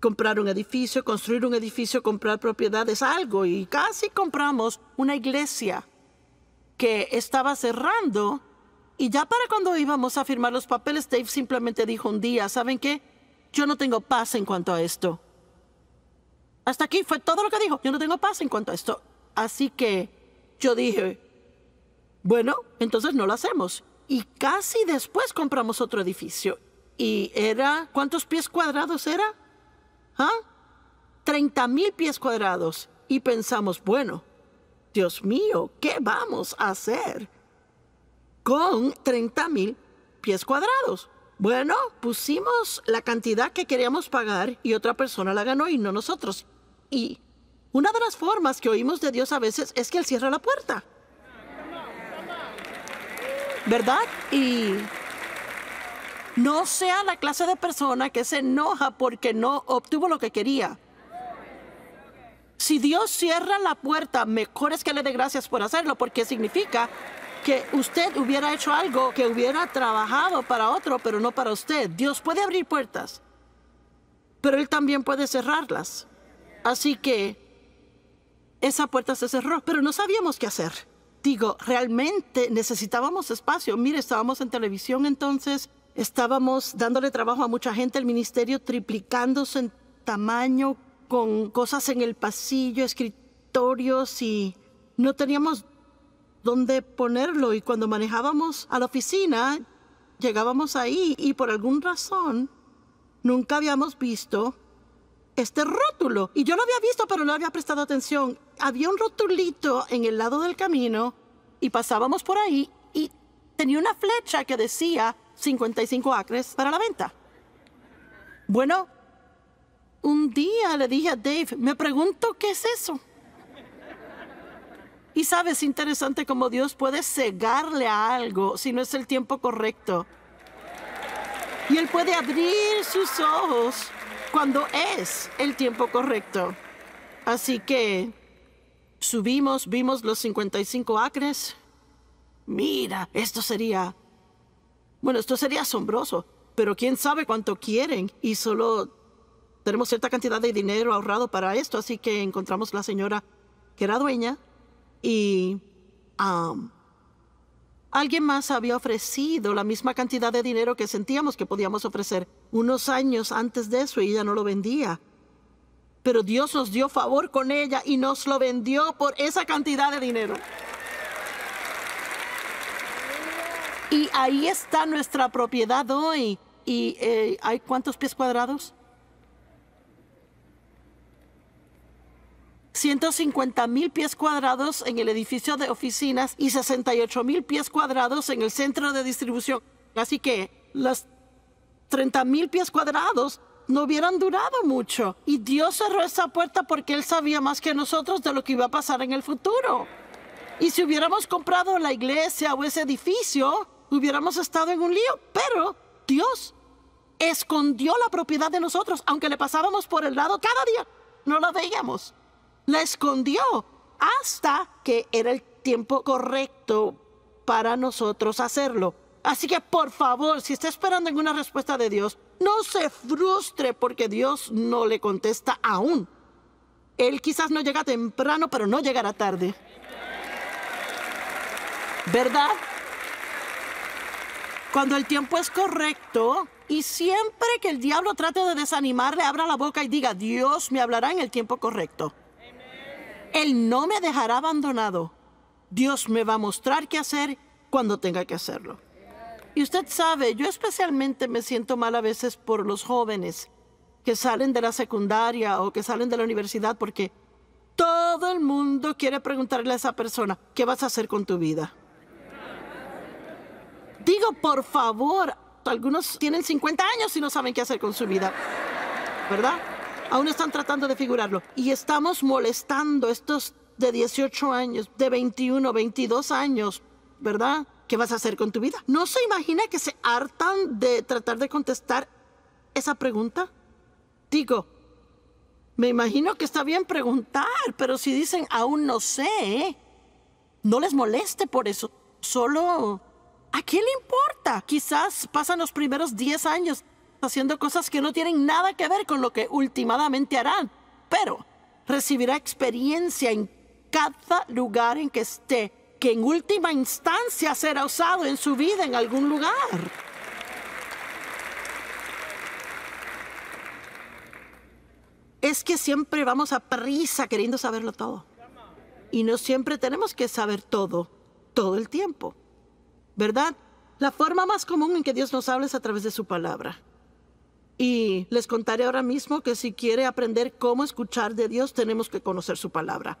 comprar un edificio, construir un edificio, comprar propiedades, algo. Y casi compramos una iglesia que estaba cerrando. Y ya para cuando íbamos a firmar los papeles, Dave simplemente dijo un día, ¿saben qué? Yo no tengo paz en cuanto a esto. Hasta aquí fue todo lo que dijo. Yo no tengo paz en cuanto a esto. Así que yo dije, bueno, entonces no lo hacemos. Y casi después compramos otro edificio. Y era, ¿cuántos pies cuadrados era? ¿Ah? 30 mil pies cuadrados. Y pensamos, bueno, Dios mío, ¿qué vamos a hacer? Con 30 mil pies cuadrados. Bueno, pusimos la cantidad que queríamos pagar y otra persona la ganó y no nosotros. Y una de las formas que oímos de Dios a veces es que Él cierra la puerta. ¿Verdad? Y no sea la clase de persona que se enoja porque no obtuvo lo que quería. Si Dios cierra la puerta, mejor es que le dé gracias por hacerlo, porque significa que usted hubiera hecho algo que hubiera trabajado para otro, pero no para usted. Dios puede abrir puertas, pero Él también puede cerrarlas. Así que esa puerta se cerró, pero no sabíamos qué hacer. Digo, realmente necesitábamos espacio. Mire, estábamos en televisión entonces, Estábamos dándole trabajo a mucha gente, el ministerio triplicándose en tamaño, con cosas en el pasillo, escritorios y no teníamos dónde ponerlo. Y cuando manejábamos a la oficina, llegábamos ahí y por alguna razón nunca habíamos visto este rótulo. Y yo lo había visto, pero no había prestado atención. Había un rotulito en el lado del camino y pasábamos por ahí y tenía una flecha que decía 55 acres para la venta. Bueno, un día le dije a Dave, me pregunto qué es eso. Y sabes, interesante cómo Dios puede cegarle a algo si no es el tiempo correcto. Y Él puede abrir sus ojos cuando es el tiempo correcto. Así que subimos, vimos los 55 acres. Mira, esto sería bueno, esto sería asombroso, pero quién sabe cuánto quieren y solo tenemos cierta cantidad de dinero ahorrado para esto, así que encontramos la señora que era dueña y alguien más había ofrecido la misma cantidad de dinero que sentíamos que podíamos ofrecer unos años antes de eso y ella no lo vendía. Pero Dios nos dio favor con ella y nos lo vendió por esa cantidad de dinero. Y ahí está nuestra propiedad hoy. ¿Y eh, hay cuántos pies cuadrados? 150 mil pies cuadrados en el edificio de oficinas y 68 mil pies cuadrados en el centro de distribución. Así que los 30 mil pies cuadrados no hubieran durado mucho. Y Dios cerró esa puerta porque Él sabía más que nosotros de lo que iba a pasar en el futuro. Y si hubiéramos comprado la iglesia o ese edificio, hubiéramos estado en un lío, pero Dios escondió la propiedad de nosotros, aunque le pasábamos por el lado cada día. No la veíamos. La escondió hasta que era el tiempo correcto para nosotros hacerlo. Así que por favor, si está esperando alguna respuesta de Dios, no se frustre porque Dios no le contesta aún. Él quizás no llega temprano, pero no llegará tarde. ¿Verdad? Cuando el tiempo es correcto y siempre que el diablo trate de desanimarle, abra la boca y diga, Dios me hablará en el tiempo correcto. Él no me dejará abandonado. Dios me va a mostrar qué hacer cuando tenga que hacerlo. Y usted sabe, yo especialmente me siento mal a veces por los jóvenes que salen de la secundaria o que salen de la universidad porque todo el mundo quiere preguntarle a esa persona, ¿qué vas a hacer con tu vida? Digo, por favor, algunos tienen 50 años y no saben qué hacer con su vida, ¿verdad? Aún están tratando de figurarlo. Y estamos molestando a estos de 18 años, de 21, 22 años, ¿verdad? ¿Qué vas a hacer con tu vida? ¿No se imagina que se hartan de tratar de contestar esa pregunta? Digo, me imagino que está bien preguntar, pero si dicen aún no sé, ¿eh? no les moleste por eso. Solo ¿A quién le importa? Quizás pasan los primeros 10 años haciendo cosas que no tienen nada que ver con lo que últimamente harán, pero recibirá experiencia en cada lugar en que esté, que en última instancia será usado en su vida en algún lugar. Es que siempre vamos a prisa queriendo saberlo todo. Y no siempre tenemos que saber todo, todo el tiempo. ¿verdad? La forma más común en que Dios nos habla es a través de su palabra. Y les contaré ahora mismo que si quiere aprender cómo escuchar de Dios, tenemos que conocer su palabra.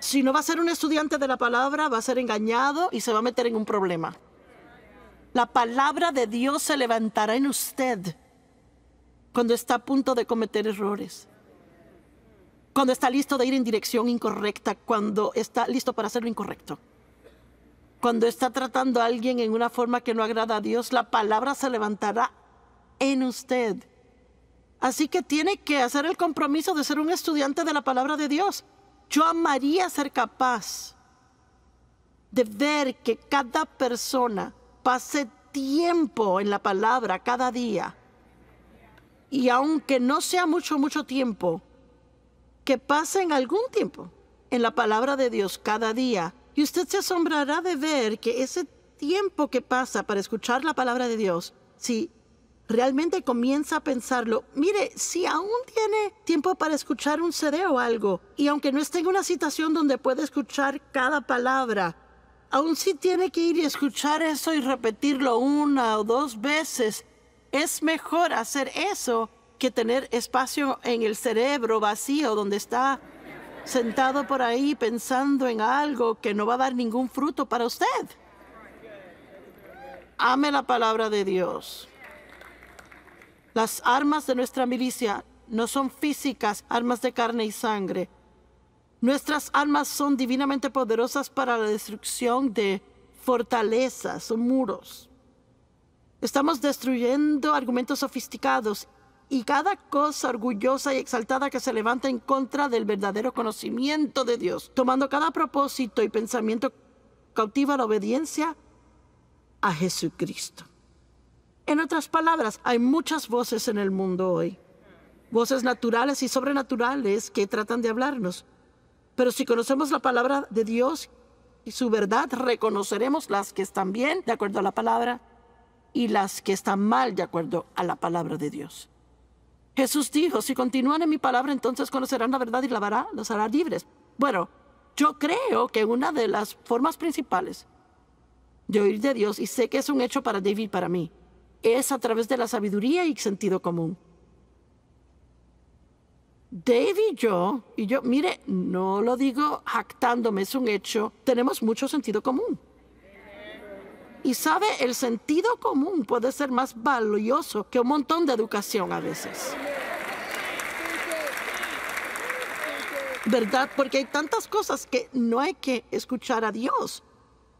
Si no va a ser un estudiante de la palabra, va a ser engañado y se va a meter en un problema. La palabra de Dios se levantará en usted cuando está a punto de cometer errores, cuando está listo de ir en dirección incorrecta, cuando está listo para hacer lo incorrecto. Cuando está tratando a alguien en una forma que no agrada a Dios, la palabra se levantará en usted. Así que tiene que hacer el compromiso de ser un estudiante de la palabra de Dios. Yo amaría ser capaz de ver que cada persona pase tiempo en la palabra cada día. Y aunque no sea mucho, mucho tiempo, que pasen algún tiempo en la palabra de Dios cada día y usted se asombrará de ver que ese tiempo que pasa para escuchar la palabra de Dios, si realmente comienza a pensarlo, mire, si aún tiene tiempo para escuchar un CD o algo, y aunque no esté en una situación donde pueda escuchar cada palabra, aún si tiene que ir y escuchar eso y repetirlo una o dos veces, es mejor hacer eso que tener espacio en el cerebro vacío donde está sentado por ahí pensando en algo que no va a dar ningún fruto para usted. Ame la palabra de Dios. Las armas de nuestra milicia no son físicas, armas de carne y sangre. Nuestras armas son divinamente poderosas para la destrucción de fortalezas o muros. Estamos destruyendo argumentos sofisticados y cada cosa orgullosa y exaltada que se levanta en contra del verdadero conocimiento de Dios, tomando cada propósito y pensamiento cautiva la obediencia a Jesucristo. En otras palabras, hay muchas voces en el mundo hoy, voces naturales y sobrenaturales que tratan de hablarnos, pero si conocemos la palabra de Dios y su verdad, reconoceremos las que están bien de acuerdo a la palabra y las que están mal de acuerdo a la palabra de Dios. Jesús dijo, si continúan en mi palabra, entonces conocerán la verdad y la hará los hará libres. Bueno, yo creo que una de las formas principales de oír de Dios, y sé que es un hecho para David y para mí, es a través de la sabiduría y sentido común. David y yo, y yo, mire, no lo digo jactándome, es un hecho, tenemos mucho sentido común. Y sabe, el sentido común puede ser más valioso que un montón de educación a veces. ¿Verdad? Porque hay tantas cosas que no hay que escuchar a Dios.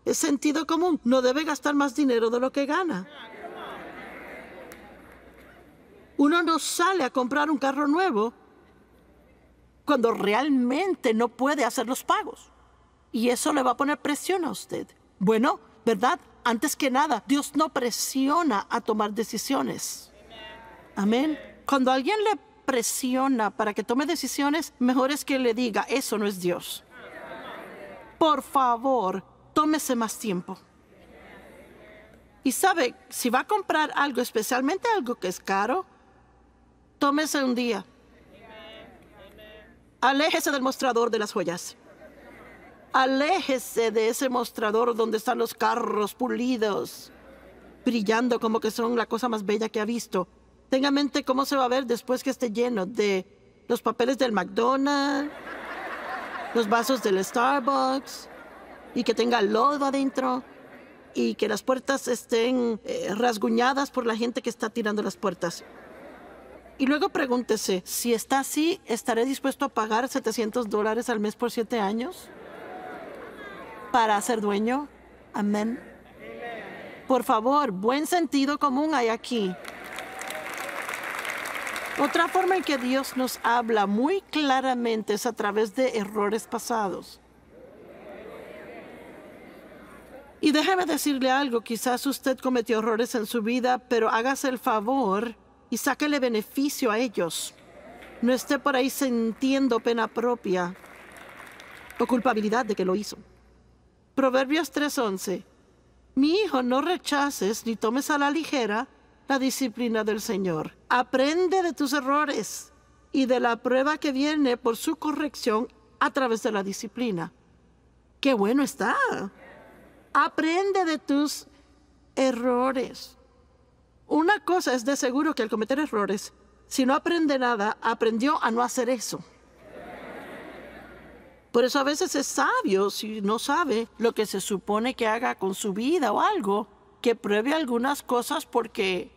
El sentido común. No debe gastar más dinero de lo que gana. Uno no sale a comprar un carro nuevo cuando realmente no puede hacer los pagos. Y eso le va a poner presión a usted. Bueno, ¿verdad? Antes que nada, Dios no presiona a tomar decisiones. Amén. Cuando alguien le presiona para que tome decisiones, mejor es que le diga, eso no es Dios. Por favor, tómese más tiempo. Y sabe, si va a comprar algo, especialmente algo que es caro, tómese un día. Aléjese del mostrador de las joyas. Aléjese de ese mostrador donde están los carros pulidos, brillando como que son la cosa más bella que ha visto. Tenga en mente cómo se va a ver después que esté lleno de los papeles del McDonald's, los vasos del Starbucks, y que tenga lodo adentro, y que las puertas estén eh, rasguñadas por la gente que está tirando las puertas. Y luego pregúntese, si está así, ¿estaré dispuesto a pagar 700 dólares al mes por siete años? para ser dueño. Amén. Por favor, buen sentido común hay aquí. Otra forma en que Dios nos habla muy claramente es a través de errores pasados. Y déjeme decirle algo, quizás usted cometió errores en su vida, pero hágase el favor y sáquele beneficio a ellos. No esté por ahí sintiendo pena propia o culpabilidad de que lo hizo. Proverbios 3:11. Mi hijo, no rechaces ni tomes a la ligera la disciplina del Señor. Aprende de tus errores y de la prueba que viene por su corrección a través de la disciplina. Qué bueno está. Aprende de tus errores. Una cosa es de seguro que al cometer errores, si no aprende nada, aprendió a no hacer eso. Por eso a veces es sabio, si no sabe lo que se supone que haga con su vida o algo, que pruebe algunas cosas porque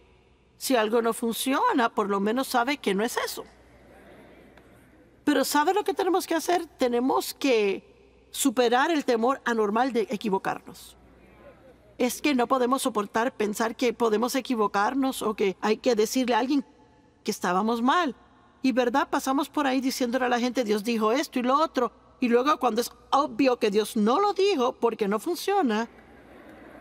si algo no funciona, por lo menos sabe que no es eso. Pero ¿sabe lo que tenemos que hacer? Tenemos que superar el temor anormal de equivocarnos. Es que no podemos soportar pensar que podemos equivocarnos o que hay que decirle a alguien que estábamos mal. Y verdad, pasamos por ahí diciéndole a la gente, Dios dijo esto y lo otro, y luego cuando es obvio que Dios no lo dijo porque no funciona,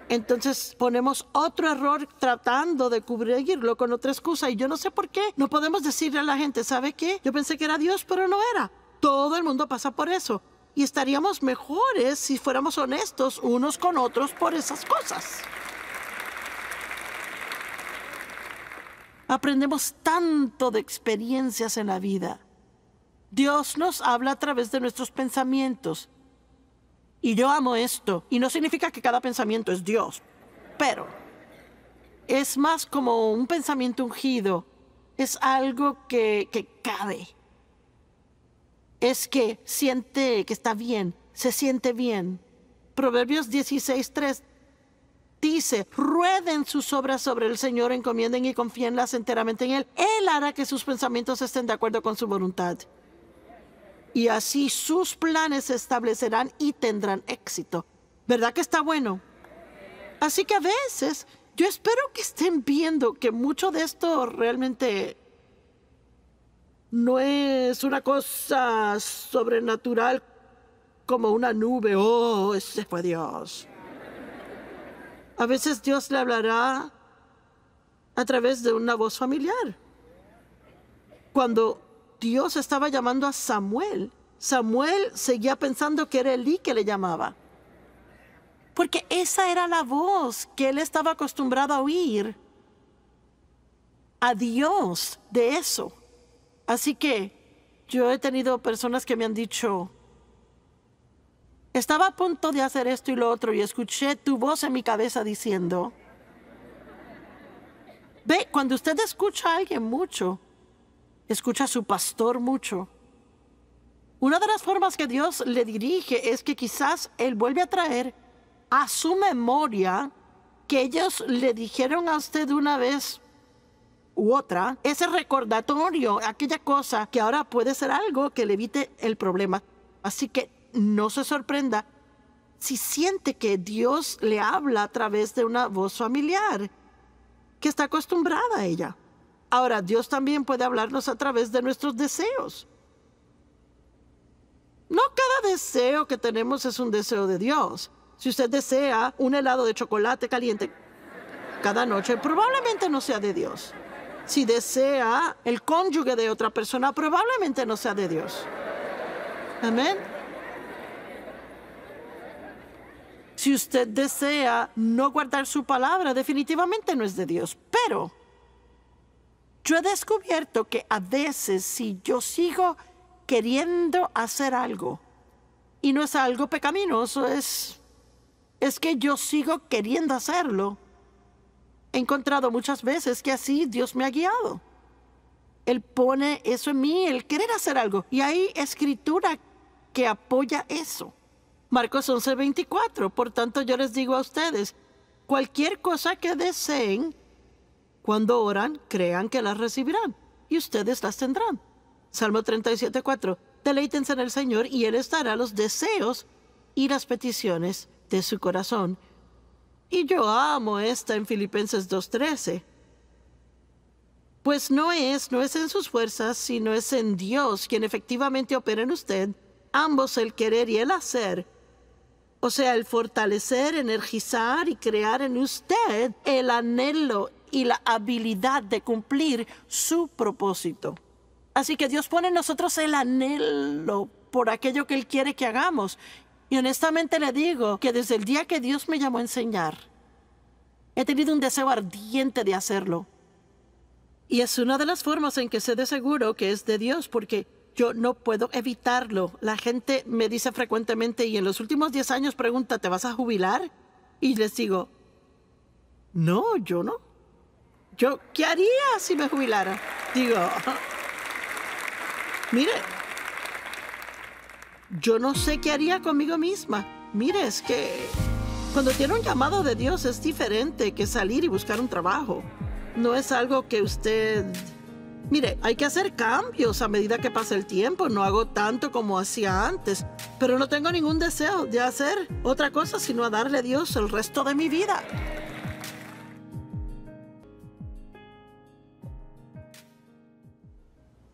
entonces ponemos otro error tratando de cubrirlo con otra excusa. Y yo no sé por qué. No podemos decirle a la gente, ¿sabe qué? Yo pensé que era Dios, pero no era. Todo el mundo pasa por eso. Y estaríamos mejores si fuéramos honestos unos con otros por esas cosas. Aprendemos tanto de experiencias en la vida. Dios nos habla a través de nuestros pensamientos. Y yo amo esto. Y no significa que cada pensamiento es Dios, pero es más como un pensamiento ungido. Es algo que, que cabe. Es que siente que está bien, se siente bien. Proverbios 16.3 dice, rueden sus obras sobre el Señor, encomienden y confíenlas enteramente en Él. Él hará que sus pensamientos estén de acuerdo con su voluntad y así sus planes se establecerán y tendrán éxito. ¿Verdad que está bueno? Así que a veces yo espero que estén viendo que mucho de esto realmente no es una cosa sobrenatural como una nube. Oh, ese fue Dios. A veces Dios le hablará a través de una voz familiar. Cuando Dios estaba llamando a Samuel. Samuel seguía pensando que era Elí que le llamaba. Porque esa era la voz que él estaba acostumbrado a oír. A Dios de eso. Así que yo he tenido personas que me han dicho, estaba a punto de hacer esto y lo otro y escuché tu voz en mi cabeza diciendo, ve, cuando usted escucha a alguien mucho, escucha a su pastor mucho. Una de las formas que Dios le dirige es que quizás Él vuelve a traer a su memoria que ellos le dijeron a usted una vez u otra, ese recordatorio, aquella cosa que ahora puede ser algo que le evite el problema. Así que no se sorprenda si siente que Dios le habla a través de una voz familiar que está acostumbrada a ella. Ahora, Dios también puede hablarnos a través de nuestros deseos. No cada deseo que tenemos es un deseo de Dios. Si usted desea un helado de chocolate caliente cada noche, probablemente no sea de Dios. Si desea el cónyuge de otra persona, probablemente no sea de Dios. Amén. Si usted desea no guardar su palabra, definitivamente no es de Dios. Pero yo he descubierto que a veces si yo sigo queriendo hacer algo, y no es algo pecaminoso, es, es que yo sigo queriendo hacerlo. He encontrado muchas veces que así Dios me ha guiado. Él pone eso en mí, el querer hacer algo. Y hay escritura que apoya eso. Marcos 11, 24. Por tanto, yo les digo a ustedes, cualquier cosa que deseen, cuando oran, crean que las recibirán y ustedes las tendrán. Salmo 37.4. Deleítense en el Señor y Él estará los deseos y las peticiones de su corazón. Y yo amo esta en Filipenses 2.13. Pues no es, no es en sus fuerzas, sino es en Dios quien efectivamente opera en usted, ambos el querer y el hacer. O sea, el fortalecer, energizar y crear en usted el anhelo y la habilidad de cumplir su propósito. Así que Dios pone en nosotros el anhelo por aquello que Él quiere que hagamos. Y honestamente le digo que desde el día que Dios me llamó a enseñar, he tenido un deseo ardiente de hacerlo. Y es una de las formas en que sé de seguro que es de Dios, porque yo no puedo evitarlo. La gente me dice frecuentemente, y en los últimos 10 años pregunta, ¿te vas a jubilar? Y les digo, no, yo no. Yo, ¿qué haría si me jubilara? Digo, mire, yo no sé qué haría conmigo misma. Mire, es que cuando tiene un llamado de Dios es diferente que salir y buscar un trabajo. No es algo que usted... Mire, hay que hacer cambios a medida que pasa el tiempo. No hago tanto como hacía antes, pero no tengo ningún deseo de hacer otra cosa sino a darle a Dios el resto de mi vida.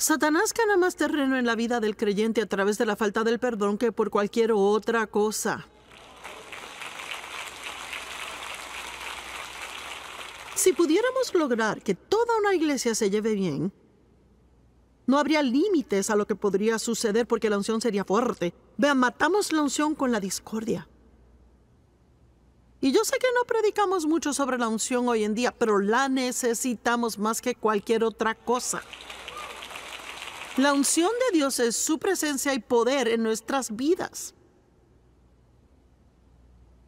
Satanás gana más terreno en la vida del creyente a través de la falta del perdón que por cualquier otra cosa. Si pudiéramos lograr que toda una iglesia se lleve bien, no habría límites a lo que podría suceder porque la unción sería fuerte. Vean, matamos la unción con la discordia. Y yo sé que no predicamos mucho sobre la unción hoy en día, pero la necesitamos más que cualquier otra cosa. La unción de Dios es su presencia y poder en nuestras vidas.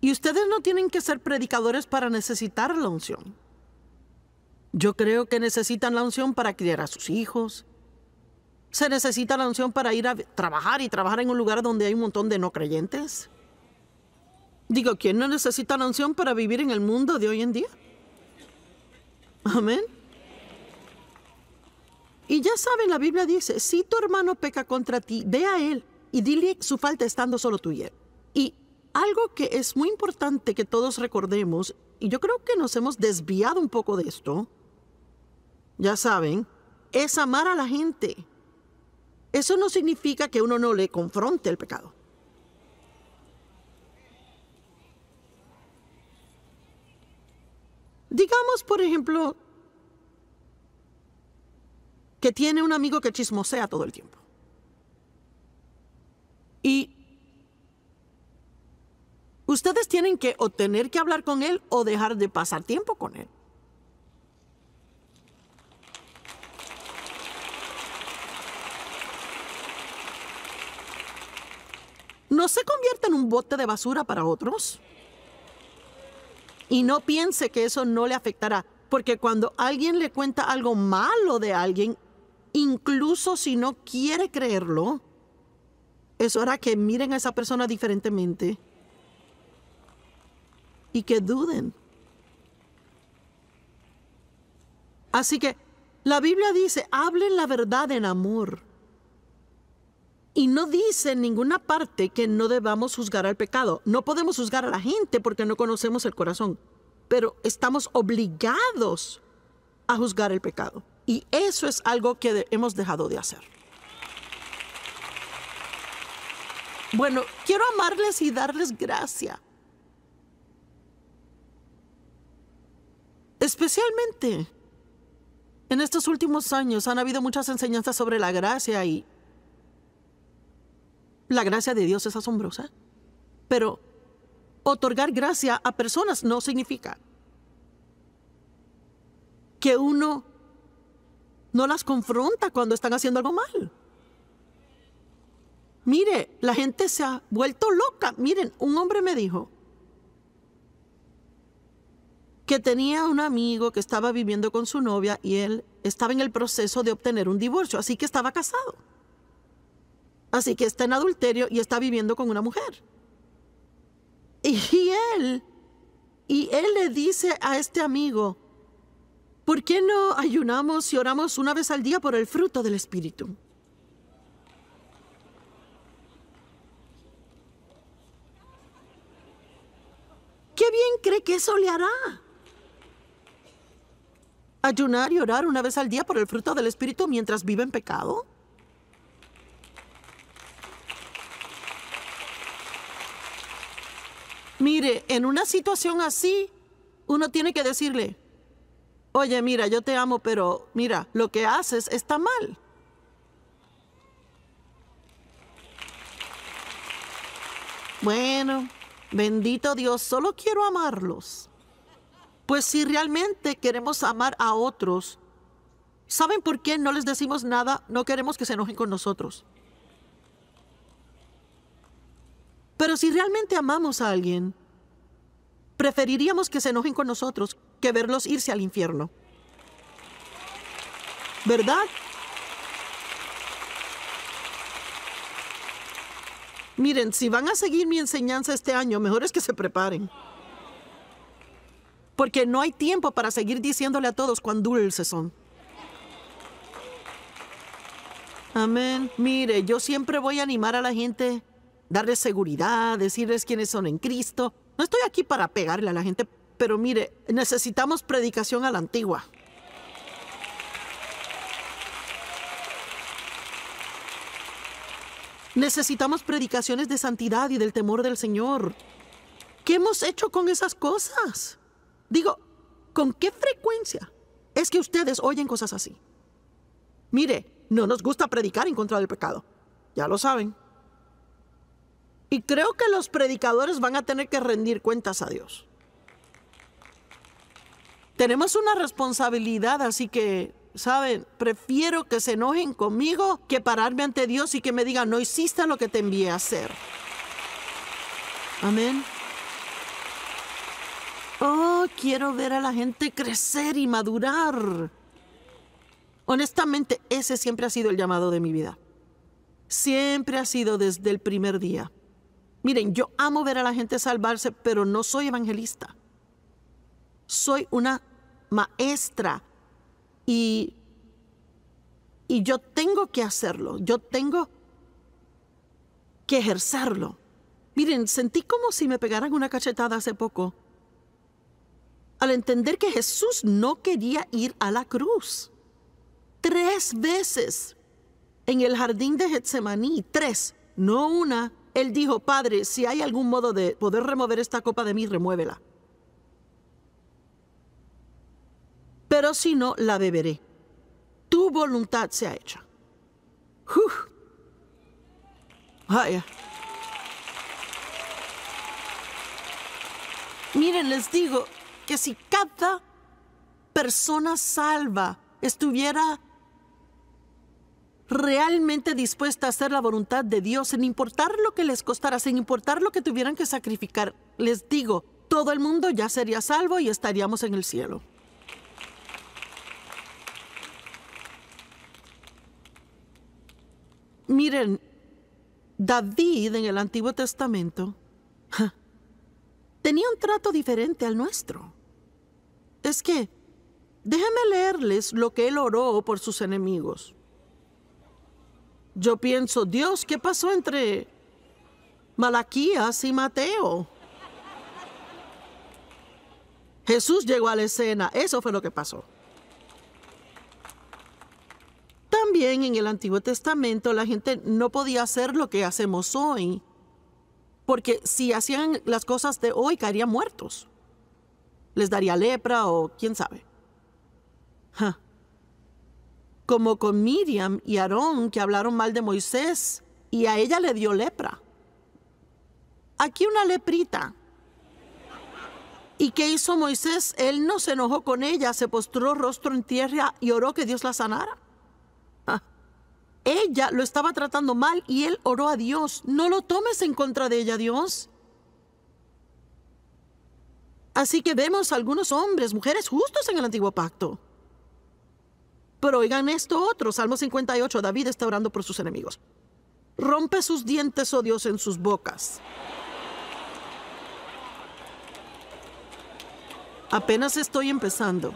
Y ustedes no tienen que ser predicadores para necesitar la unción. Yo creo que necesitan la unción para criar a sus hijos. Se necesita la unción para ir a trabajar y trabajar en un lugar donde hay un montón de no creyentes. Digo, ¿quién no necesita la unción para vivir en el mundo de hoy en día? Amén. Y ya saben, la Biblia dice, si tu hermano peca contra ti, ve a él y dile su falta estando solo tuya. Y algo que es muy importante que todos recordemos, y yo creo que nos hemos desviado un poco de esto, ya saben, es amar a la gente. Eso no significa que uno no le confronte el pecado. Digamos, por ejemplo, que tiene un amigo que chismosea todo el tiempo. Y ustedes tienen que o tener que hablar con él o dejar de pasar tiempo con él. No se convierte en un bote de basura para otros. Y no piense que eso no le afectará, porque cuando alguien le cuenta algo malo de alguien, incluso si no quiere creerlo, es hora que miren a esa persona diferentemente y que duden. Así que la Biblia dice, hablen la verdad en amor. Y no dice en ninguna parte que no debamos juzgar al pecado. No podemos juzgar a la gente porque no conocemos el corazón, pero estamos obligados a juzgar el pecado. Y eso es algo que hemos dejado de hacer. Bueno, quiero amarles y darles gracia. Especialmente en estos últimos años han habido muchas enseñanzas sobre la gracia y la gracia de Dios es asombrosa. Pero otorgar gracia a personas no significa que uno no las confronta cuando están haciendo algo mal. Mire, la gente se ha vuelto loca. Miren, un hombre me dijo que tenía un amigo que estaba viviendo con su novia y él estaba en el proceso de obtener un divorcio, así que estaba casado. Así que está en adulterio y está viviendo con una mujer. Y él, y él le dice a este amigo, ¿Por qué no ayunamos y oramos una vez al día por el fruto del Espíritu? ¿Qué bien cree que eso le hará? ¿Ayunar y orar una vez al día por el fruto del Espíritu mientras vive en pecado? Mire, en una situación así, uno tiene que decirle, oye, mira, yo te amo, pero mira, lo que haces está mal. Bueno, bendito Dios, solo quiero amarlos. Pues si realmente queremos amar a otros, ¿saben por qué no les decimos nada? No queremos que se enojen con nosotros. Pero si realmente amamos a alguien, preferiríamos que se enojen con nosotros que verlos irse al infierno. ¿Verdad? Miren, si van a seguir mi enseñanza este año, mejor es que se preparen. Porque no hay tiempo para seguir diciéndole a todos cuán dulces son. Amén. Mire, yo siempre voy a animar a la gente, darles seguridad, decirles quiénes son en Cristo. No estoy aquí para pegarle a la gente, pero mire, necesitamos predicación a la antigua. Necesitamos predicaciones de santidad y del temor del Señor. ¿Qué hemos hecho con esas cosas? Digo, ¿con qué frecuencia es que ustedes oyen cosas así? Mire, no nos gusta predicar en contra del pecado. Ya lo saben. Y creo que los predicadores van a tener que rendir cuentas a Dios. Tenemos una responsabilidad, así que, ¿saben? Prefiero que se enojen conmigo que pararme ante Dios y que me digan, no hiciste lo que te envié a hacer. Amén. Oh, quiero ver a la gente crecer y madurar. Honestamente, ese siempre ha sido el llamado de mi vida. Siempre ha sido desde el primer día. Miren, yo amo ver a la gente salvarse, pero no soy evangelista. Soy una maestra y, y yo tengo que hacerlo, yo tengo que ejercerlo. Miren, sentí como si me pegaran una cachetada hace poco al entender que Jesús no quería ir a la cruz. Tres veces en el jardín de Getsemaní, tres, no una, él dijo, Padre, si hay algún modo de poder remover esta copa de mí, remuévela. pero si no, la beberé. Tu voluntad sea hecha. Uf. Vaya. Miren, les digo que si cada persona salva estuviera realmente dispuesta a hacer la voluntad de Dios, sin importar lo que les costara, sin importar lo que tuvieran que sacrificar, les digo, todo el mundo ya sería salvo y estaríamos en el cielo. Miren, David en el Antiguo Testamento tenía un trato diferente al nuestro. Es que, déjenme leerles lo que él oró por sus enemigos. Yo pienso, Dios, ¿qué pasó entre Malaquías y Mateo? Jesús llegó a la escena, eso fue lo que pasó. También en el Antiguo Testamento la gente no podía hacer lo que hacemos hoy, porque si hacían las cosas de hoy caerían muertos. Les daría lepra o quién sabe. Como con Miriam y Aarón que hablaron mal de Moisés y a ella le dio lepra. Aquí una leprita. ¿Y qué hizo Moisés? Él no se enojó con ella, se postró rostro en tierra y oró que Dios la sanara. Ella lo estaba tratando mal y él oró a Dios. No lo tomes en contra de ella, Dios. Así que vemos algunos hombres, mujeres justos en el antiguo pacto. Pero oigan esto otro, Salmo 58, David está orando por sus enemigos. Rompe sus dientes, oh Dios, en sus bocas. Apenas estoy empezando.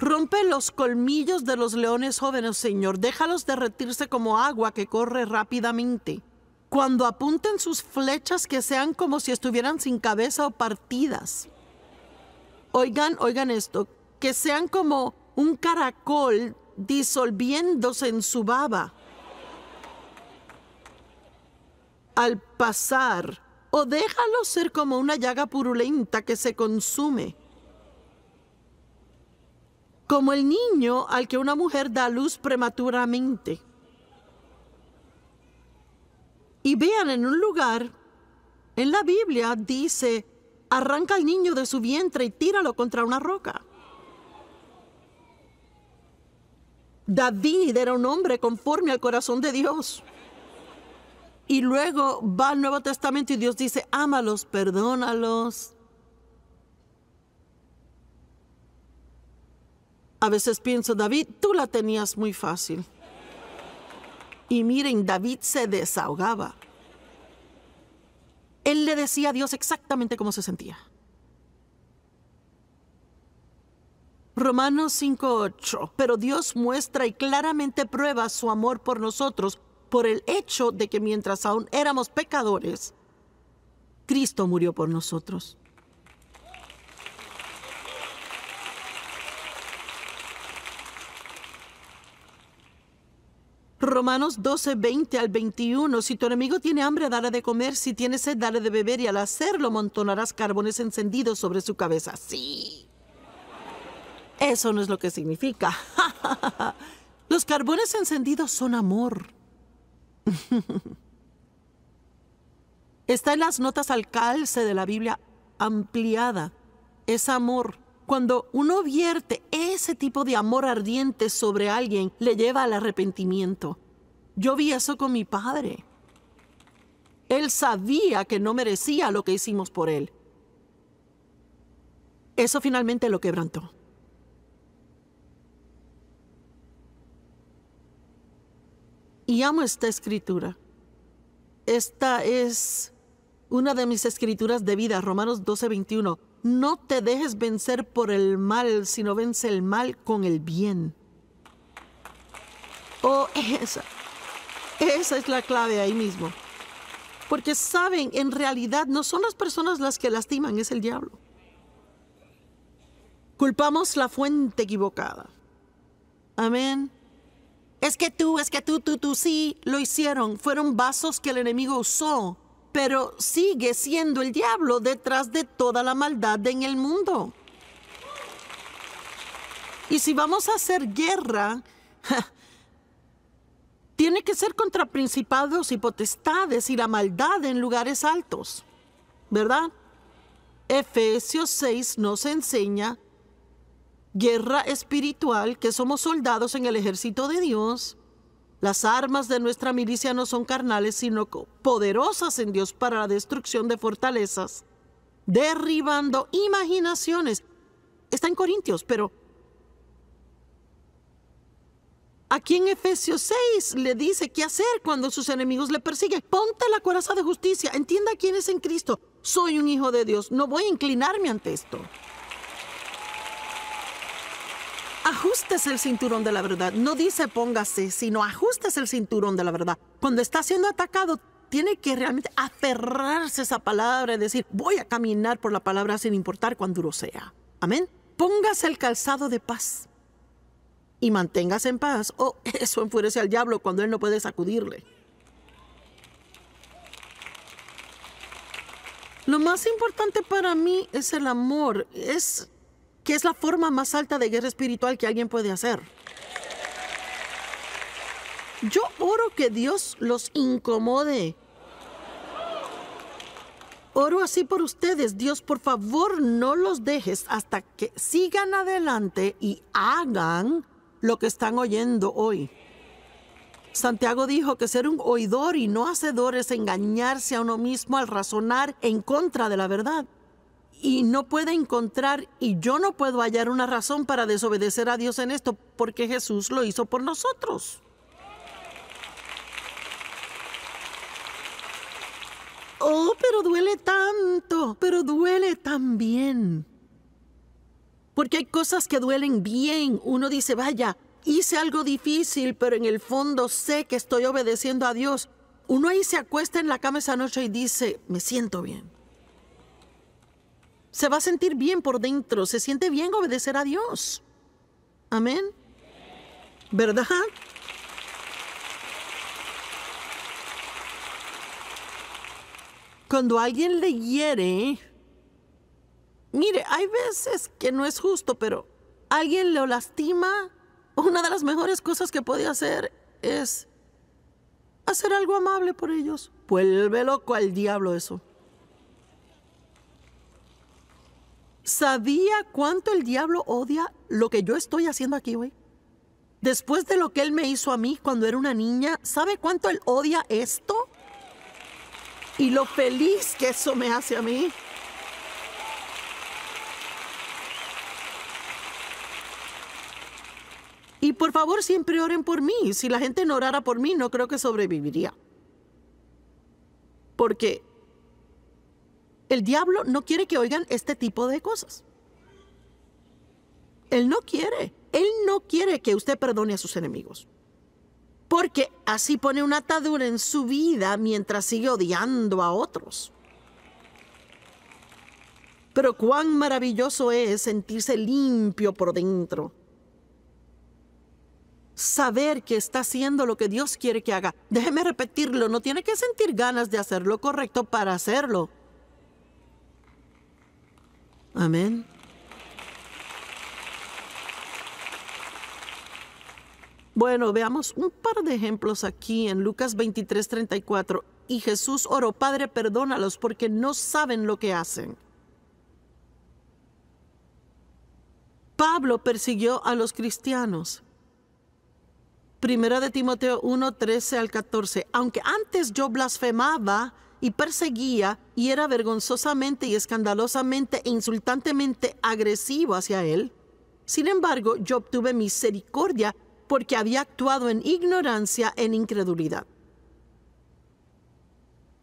Rompe los colmillos de los leones jóvenes, Señor. Déjalos derretirse como agua que corre rápidamente. Cuando apunten sus flechas que sean como si estuvieran sin cabeza o partidas. Oigan, oigan esto, que sean como un caracol disolviéndose en su baba. Al pasar, o déjalos ser como una llaga purulenta que se consume como el niño al que una mujer da luz prematuramente. Y vean en un lugar, en la Biblia dice, arranca al niño de su vientre y tíralo contra una roca. David era un hombre conforme al corazón de Dios. Y luego va al Nuevo Testamento y Dios dice, ámalos, perdónalos, A veces pienso, David, tú la tenías muy fácil. Y miren, David se desahogaba. Él le decía a Dios exactamente cómo se sentía. Romanos 5:8. Pero Dios muestra y claramente prueba su amor por nosotros por el hecho de que mientras aún éramos pecadores, Cristo murió por nosotros. Romanos 12, 20 al 21. Si tu enemigo tiene hambre, dale de comer. Si tiene sed, dale de beber. Y al hacerlo, montonarás carbones encendidos sobre su cabeza. Sí. Eso no es lo que significa. Los carbones encendidos son amor. Está en las notas al calce de la Biblia ampliada. Es amor. Cuando uno vierte ese tipo de amor ardiente sobre alguien, le lleva al arrepentimiento. Yo vi eso con mi padre. Él sabía que no merecía lo que hicimos por él. Eso finalmente lo quebrantó. Y amo esta escritura. Esta es una de mis escrituras de vida, Romanos 12, 21. No te dejes vencer por el mal, sino vence el mal con el bien. Oh, esa. Esa es la clave ahí mismo. Porque saben, en realidad no son las personas las que lastiman, es el diablo. Culpamos la fuente equivocada. Amén. Es que tú, es que tú, tú, tú, sí, lo hicieron. Fueron vasos que el enemigo usó pero sigue siendo el diablo detrás de toda la maldad en el mundo. Y si vamos a hacer guerra, tiene que ser contra principados y potestades y la maldad en lugares altos, ¿verdad? Efesios 6 nos enseña guerra espiritual, que somos soldados en el ejército de Dios las armas de nuestra milicia no son carnales, sino poderosas en Dios para la destrucción de fortalezas, derribando imaginaciones. Está en Corintios, pero Aquí en Efesios 6 le dice qué hacer cuando sus enemigos le persiguen. Ponte la coraza de justicia, entienda quién es en Cristo. Soy un hijo de Dios, no voy a inclinarme ante esto. Ajustes el cinturón de la verdad. No dice póngase, sino ajustes el cinturón de la verdad. Cuando está siendo atacado, tiene que realmente aferrarse a esa palabra y decir, voy a caminar por la palabra sin importar cuán duro sea. Amén. Póngase el calzado de paz y manténgase en paz. O oh, eso enfurece al diablo cuando él no puede sacudirle. Lo más importante para mí es el amor. Es que es la forma más alta de guerra espiritual que alguien puede hacer. Yo oro que Dios los incomode. Oro así por ustedes, Dios, por favor no los dejes hasta que sigan adelante y hagan lo que están oyendo hoy. Santiago dijo que ser un oidor y no hacedor es engañarse a uno mismo al razonar en contra de la verdad y no puede encontrar, y yo no puedo hallar una razón para desobedecer a Dios en esto, porque Jesús lo hizo por nosotros. Oh, pero duele tanto, pero duele también. Porque hay cosas que duelen bien. Uno dice, vaya, hice algo difícil, pero en el fondo sé que estoy obedeciendo a Dios. Uno ahí se acuesta en la cama esa noche y dice, me siento bien. Se va a sentir bien por dentro, se siente bien obedecer a Dios. Amén. ¿Verdad? Cuando alguien le hiere, mire, hay veces que no es justo, pero alguien lo lastima, una de las mejores cosas que puede hacer es hacer algo amable por ellos. Vuelve loco al diablo eso. ¿Sabía cuánto el diablo odia lo que yo estoy haciendo aquí hoy? Después de lo que él me hizo a mí cuando era una niña, ¿sabe cuánto él odia esto? Y lo feliz que eso me hace a mí. Y por favor siempre oren por mí. Si la gente no orara por mí, no creo que sobreviviría. Porque el diablo no quiere que oigan este tipo de cosas. Él no quiere. Él no quiere que usted perdone a sus enemigos. Porque así pone una atadura en su vida mientras sigue odiando a otros. Pero cuán maravilloso es sentirse limpio por dentro. Saber que está haciendo lo que Dios quiere que haga. Déjeme repetirlo, no tiene que sentir ganas de hacer lo correcto para hacerlo. Amén. Bueno, veamos un par de ejemplos aquí en Lucas 23, 34. Y Jesús oró, Padre, perdónalos porque no saben lo que hacen. Pablo persiguió a los cristianos. Primera de Timoteo 1, 13 al 14. Aunque antes yo blasfemaba, y perseguía y era vergonzosamente y escandalosamente e insultantemente agresivo hacia él. Sin embargo, yo obtuve misericordia porque había actuado en ignorancia, en incredulidad.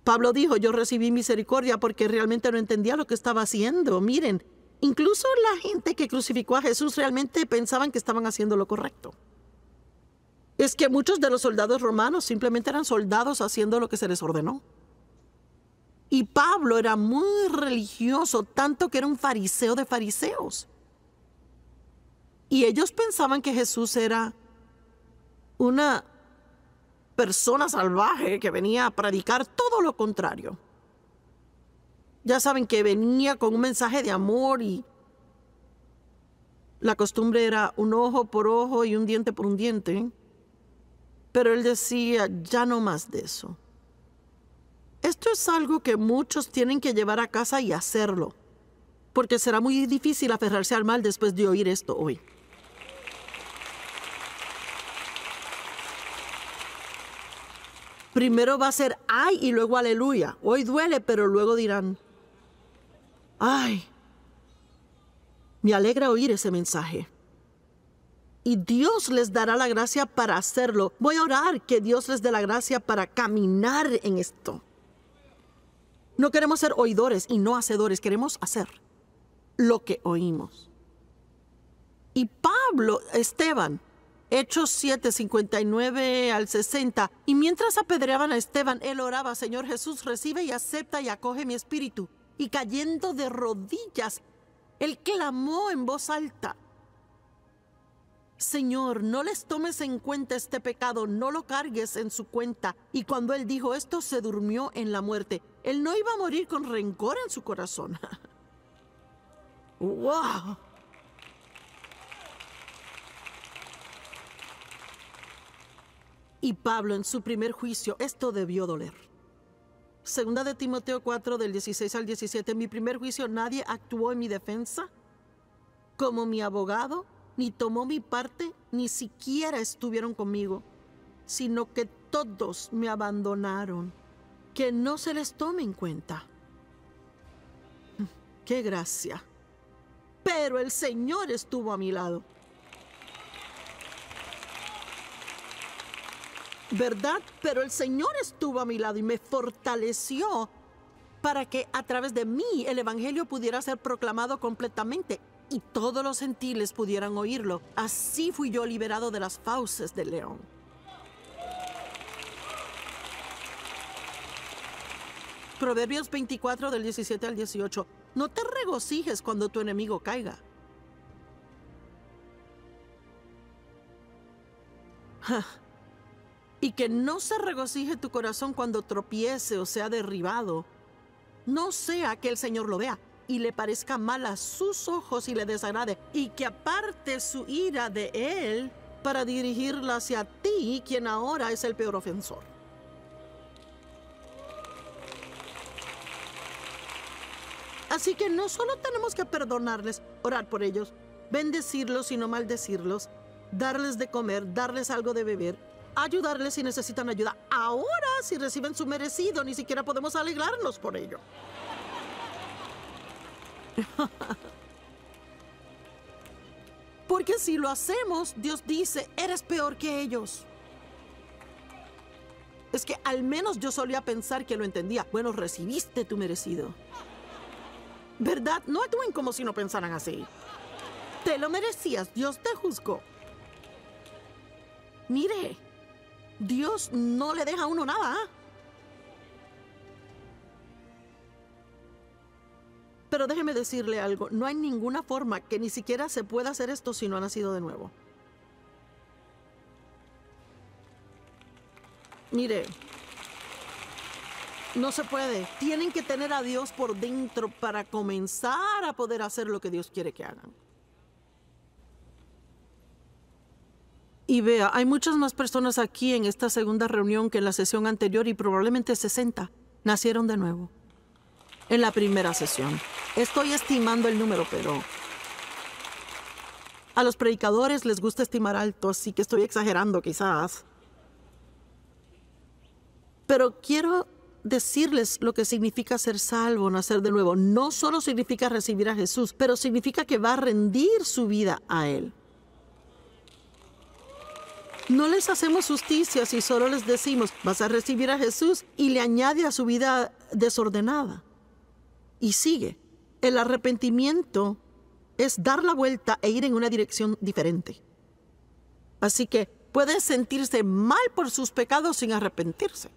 Pablo dijo, yo recibí misericordia porque realmente no entendía lo que estaba haciendo. Miren, incluso la gente que crucificó a Jesús realmente pensaban que estaban haciendo lo correcto. Es que muchos de los soldados romanos simplemente eran soldados haciendo lo que se les ordenó. Y Pablo era muy religioso, tanto que era un fariseo de fariseos. Y ellos pensaban que Jesús era una persona salvaje que venía a predicar todo lo contrario. Ya saben que venía con un mensaje de amor y la costumbre era un ojo por ojo y un diente por un diente. Pero él decía, ya no más de eso. Esto es algo que muchos tienen que llevar a casa y hacerlo, porque será muy difícil aferrarse al mal después de oír esto hoy. Primero va a ser ay y luego aleluya. Hoy duele, pero luego dirán, ay, me alegra oír ese mensaje. Y Dios les dará la gracia para hacerlo. Voy a orar que Dios les dé la gracia para caminar en esto. No queremos ser oidores y no hacedores, queremos hacer lo que oímos. Y Pablo, Esteban, Hechos 7, 59 al 60. Y mientras apedreaban a Esteban, él oraba, Señor Jesús, recibe y acepta y acoge mi espíritu. Y cayendo de rodillas, él clamó en voz alta, Señor, no les tomes en cuenta este pecado, no lo cargues en su cuenta. Y cuando él dijo esto, se durmió en la muerte. Él no iba a morir con rencor en su corazón. ¡Wow! Y Pablo en su primer juicio, esto debió doler. Segunda de Timoteo 4 del 16 al 17, en mi primer juicio nadie actuó en mi defensa como mi abogado, ni tomó mi parte, ni siquiera estuvieron conmigo, sino que todos me abandonaron que no se les tome en cuenta. ¡Qué gracia! Pero el Señor estuvo a mi lado. ¿Verdad? Pero el Señor estuvo a mi lado y me fortaleció para que a través de mí el Evangelio pudiera ser proclamado completamente y todos los gentiles pudieran oírlo. Así fui yo liberado de las fauces del león. Proverbios 24 del 17 al 18. No te regocijes cuando tu enemigo caiga. Y que no se regocije tu corazón cuando tropiece o sea derribado. No sea que el Señor lo vea y le parezca mal a sus ojos y le desagrade, y que aparte su ira de él para dirigirla hacia ti, quien ahora es el peor ofensor. Así que no solo tenemos que perdonarles, orar por ellos, bendecirlos y no maldecirlos, darles de comer, darles algo de beber, ayudarles si necesitan ayuda. Ahora, si reciben su merecido, ni siquiera podemos alegrarnos por ello. Porque si lo hacemos, Dios dice, eres peor que ellos. Es que al menos yo solía pensar que lo entendía. Bueno, recibiste tu merecido. ¿Verdad? No actúen como si no pensaran así. Te lo merecías, Dios te juzgó. Mire, Dios no le deja a uno nada. ¿ah? Pero déjeme decirle algo, no hay ninguna forma que ni siquiera se pueda hacer esto si no ha nacido de nuevo. Mire, no se puede. Tienen que tener a Dios por dentro para comenzar a poder hacer lo que Dios quiere que hagan. Y vea, hay muchas más personas aquí en esta segunda reunión que en la sesión anterior y probablemente 60 nacieron de nuevo. En la primera sesión. Estoy estimando el número, pero... A los predicadores les gusta estimar alto, así que estoy exagerando quizás. Pero quiero decirles lo que significa ser salvo, nacer de nuevo. No solo significa recibir a Jesús, pero significa que va a rendir su vida a Él. No les hacemos justicia si solo les decimos, vas a recibir a Jesús y le añade a su vida desordenada. Y sigue. El arrepentimiento es dar la vuelta e ir en una dirección diferente. Así que puedes sentirse mal por sus pecados sin arrepentirse.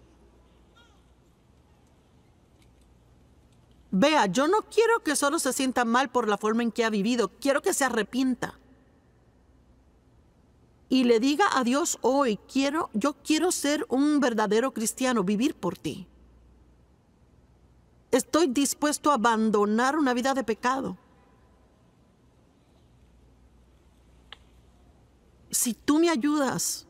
Vea, yo no quiero que solo se sienta mal por la forma en que ha vivido, quiero que se arrepienta. Y le diga a Dios hoy, quiero, yo quiero ser un verdadero cristiano, vivir por ti. Estoy dispuesto a abandonar una vida de pecado. Si tú me ayudas,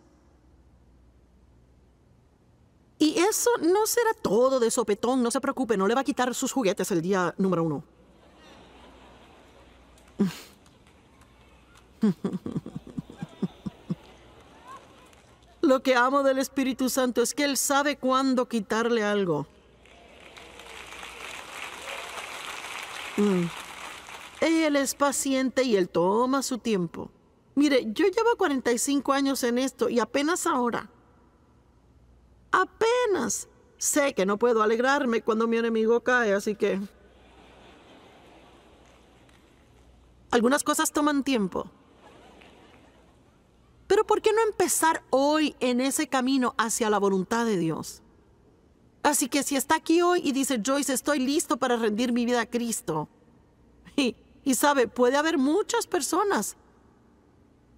y eso no será todo de sopetón, no se preocupe, no le va a quitar sus juguetes el día número uno. Lo que amo del Espíritu Santo es que Él sabe cuándo quitarle algo. Mm. Él es paciente y Él toma su tiempo. Mire, yo llevo 45 años en esto y apenas ahora Apenas. Sé que no puedo alegrarme cuando mi enemigo cae, así que... Algunas cosas toman tiempo. Pero ¿por qué no empezar hoy en ese camino hacia la voluntad de Dios? Así que si está aquí hoy y dice, Joyce, estoy listo para rendir mi vida a Cristo. Y, sabe, puede haber muchas personas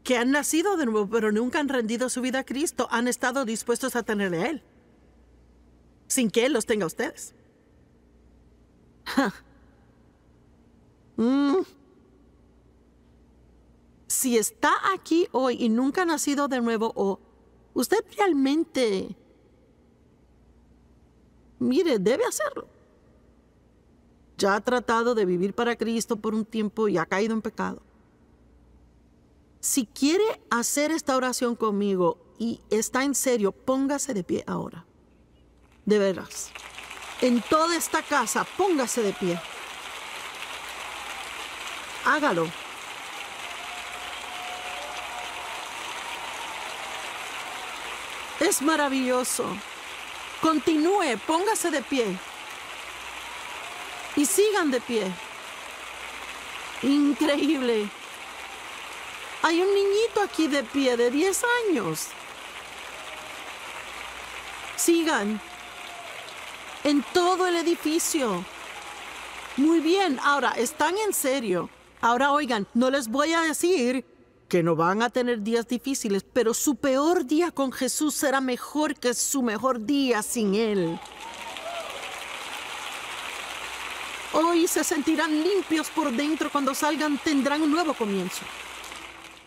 que han nacido de nuevo, pero nunca han rendido su vida a Cristo, han estado dispuestos a tenerle a Él, sin que Él los tenga a ustedes. Mm. Si está aquí hoy y nunca ha nacido de nuevo, o usted realmente, mire, debe hacerlo. Ya ha tratado de vivir para Cristo por un tiempo y ha caído en pecado si quiere hacer esta oración conmigo y está en serio, póngase de pie ahora. De veras. En toda esta casa, póngase de pie. Hágalo. Es maravilloso. Continúe, póngase de pie. Y sigan de pie. Increíble. Hay un niñito aquí de pie de 10 años. Sigan. En todo el edificio. Muy bien, ahora están en serio. Ahora oigan, no les voy a decir que no van a tener días difíciles, pero su peor día con Jesús será mejor que su mejor día sin Él. Hoy se sentirán limpios por dentro cuando salgan, tendrán un nuevo comienzo.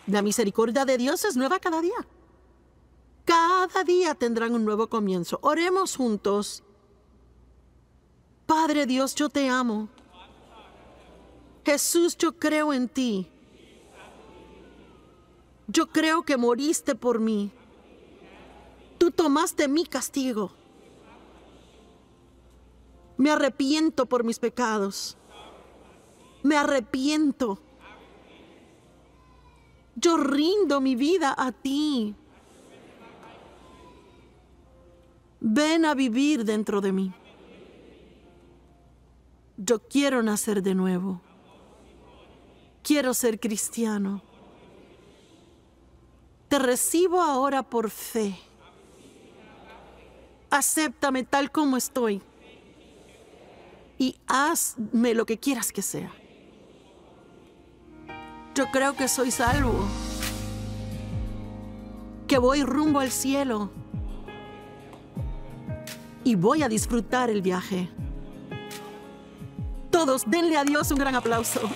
La misericordia de Dios es nueva cada día. Cada día tendrán un nuevo comienzo. Oremos juntos. Padre Dios, yo te amo. Jesús, yo creo en ti. Yo creo que moriste por mí. Tú tomaste mi castigo. Me arrepiento por mis pecados. Me arrepiento yo rindo mi vida a ti. Ven a vivir dentro de mí. Yo quiero nacer de nuevo. Quiero ser cristiano. Te recibo ahora por fe. Acéptame tal como estoy. Y hazme lo que quieras que sea yo creo que soy salvo, que voy rumbo al cielo y voy a disfrutar el viaje. Todos denle a Dios un gran aplauso.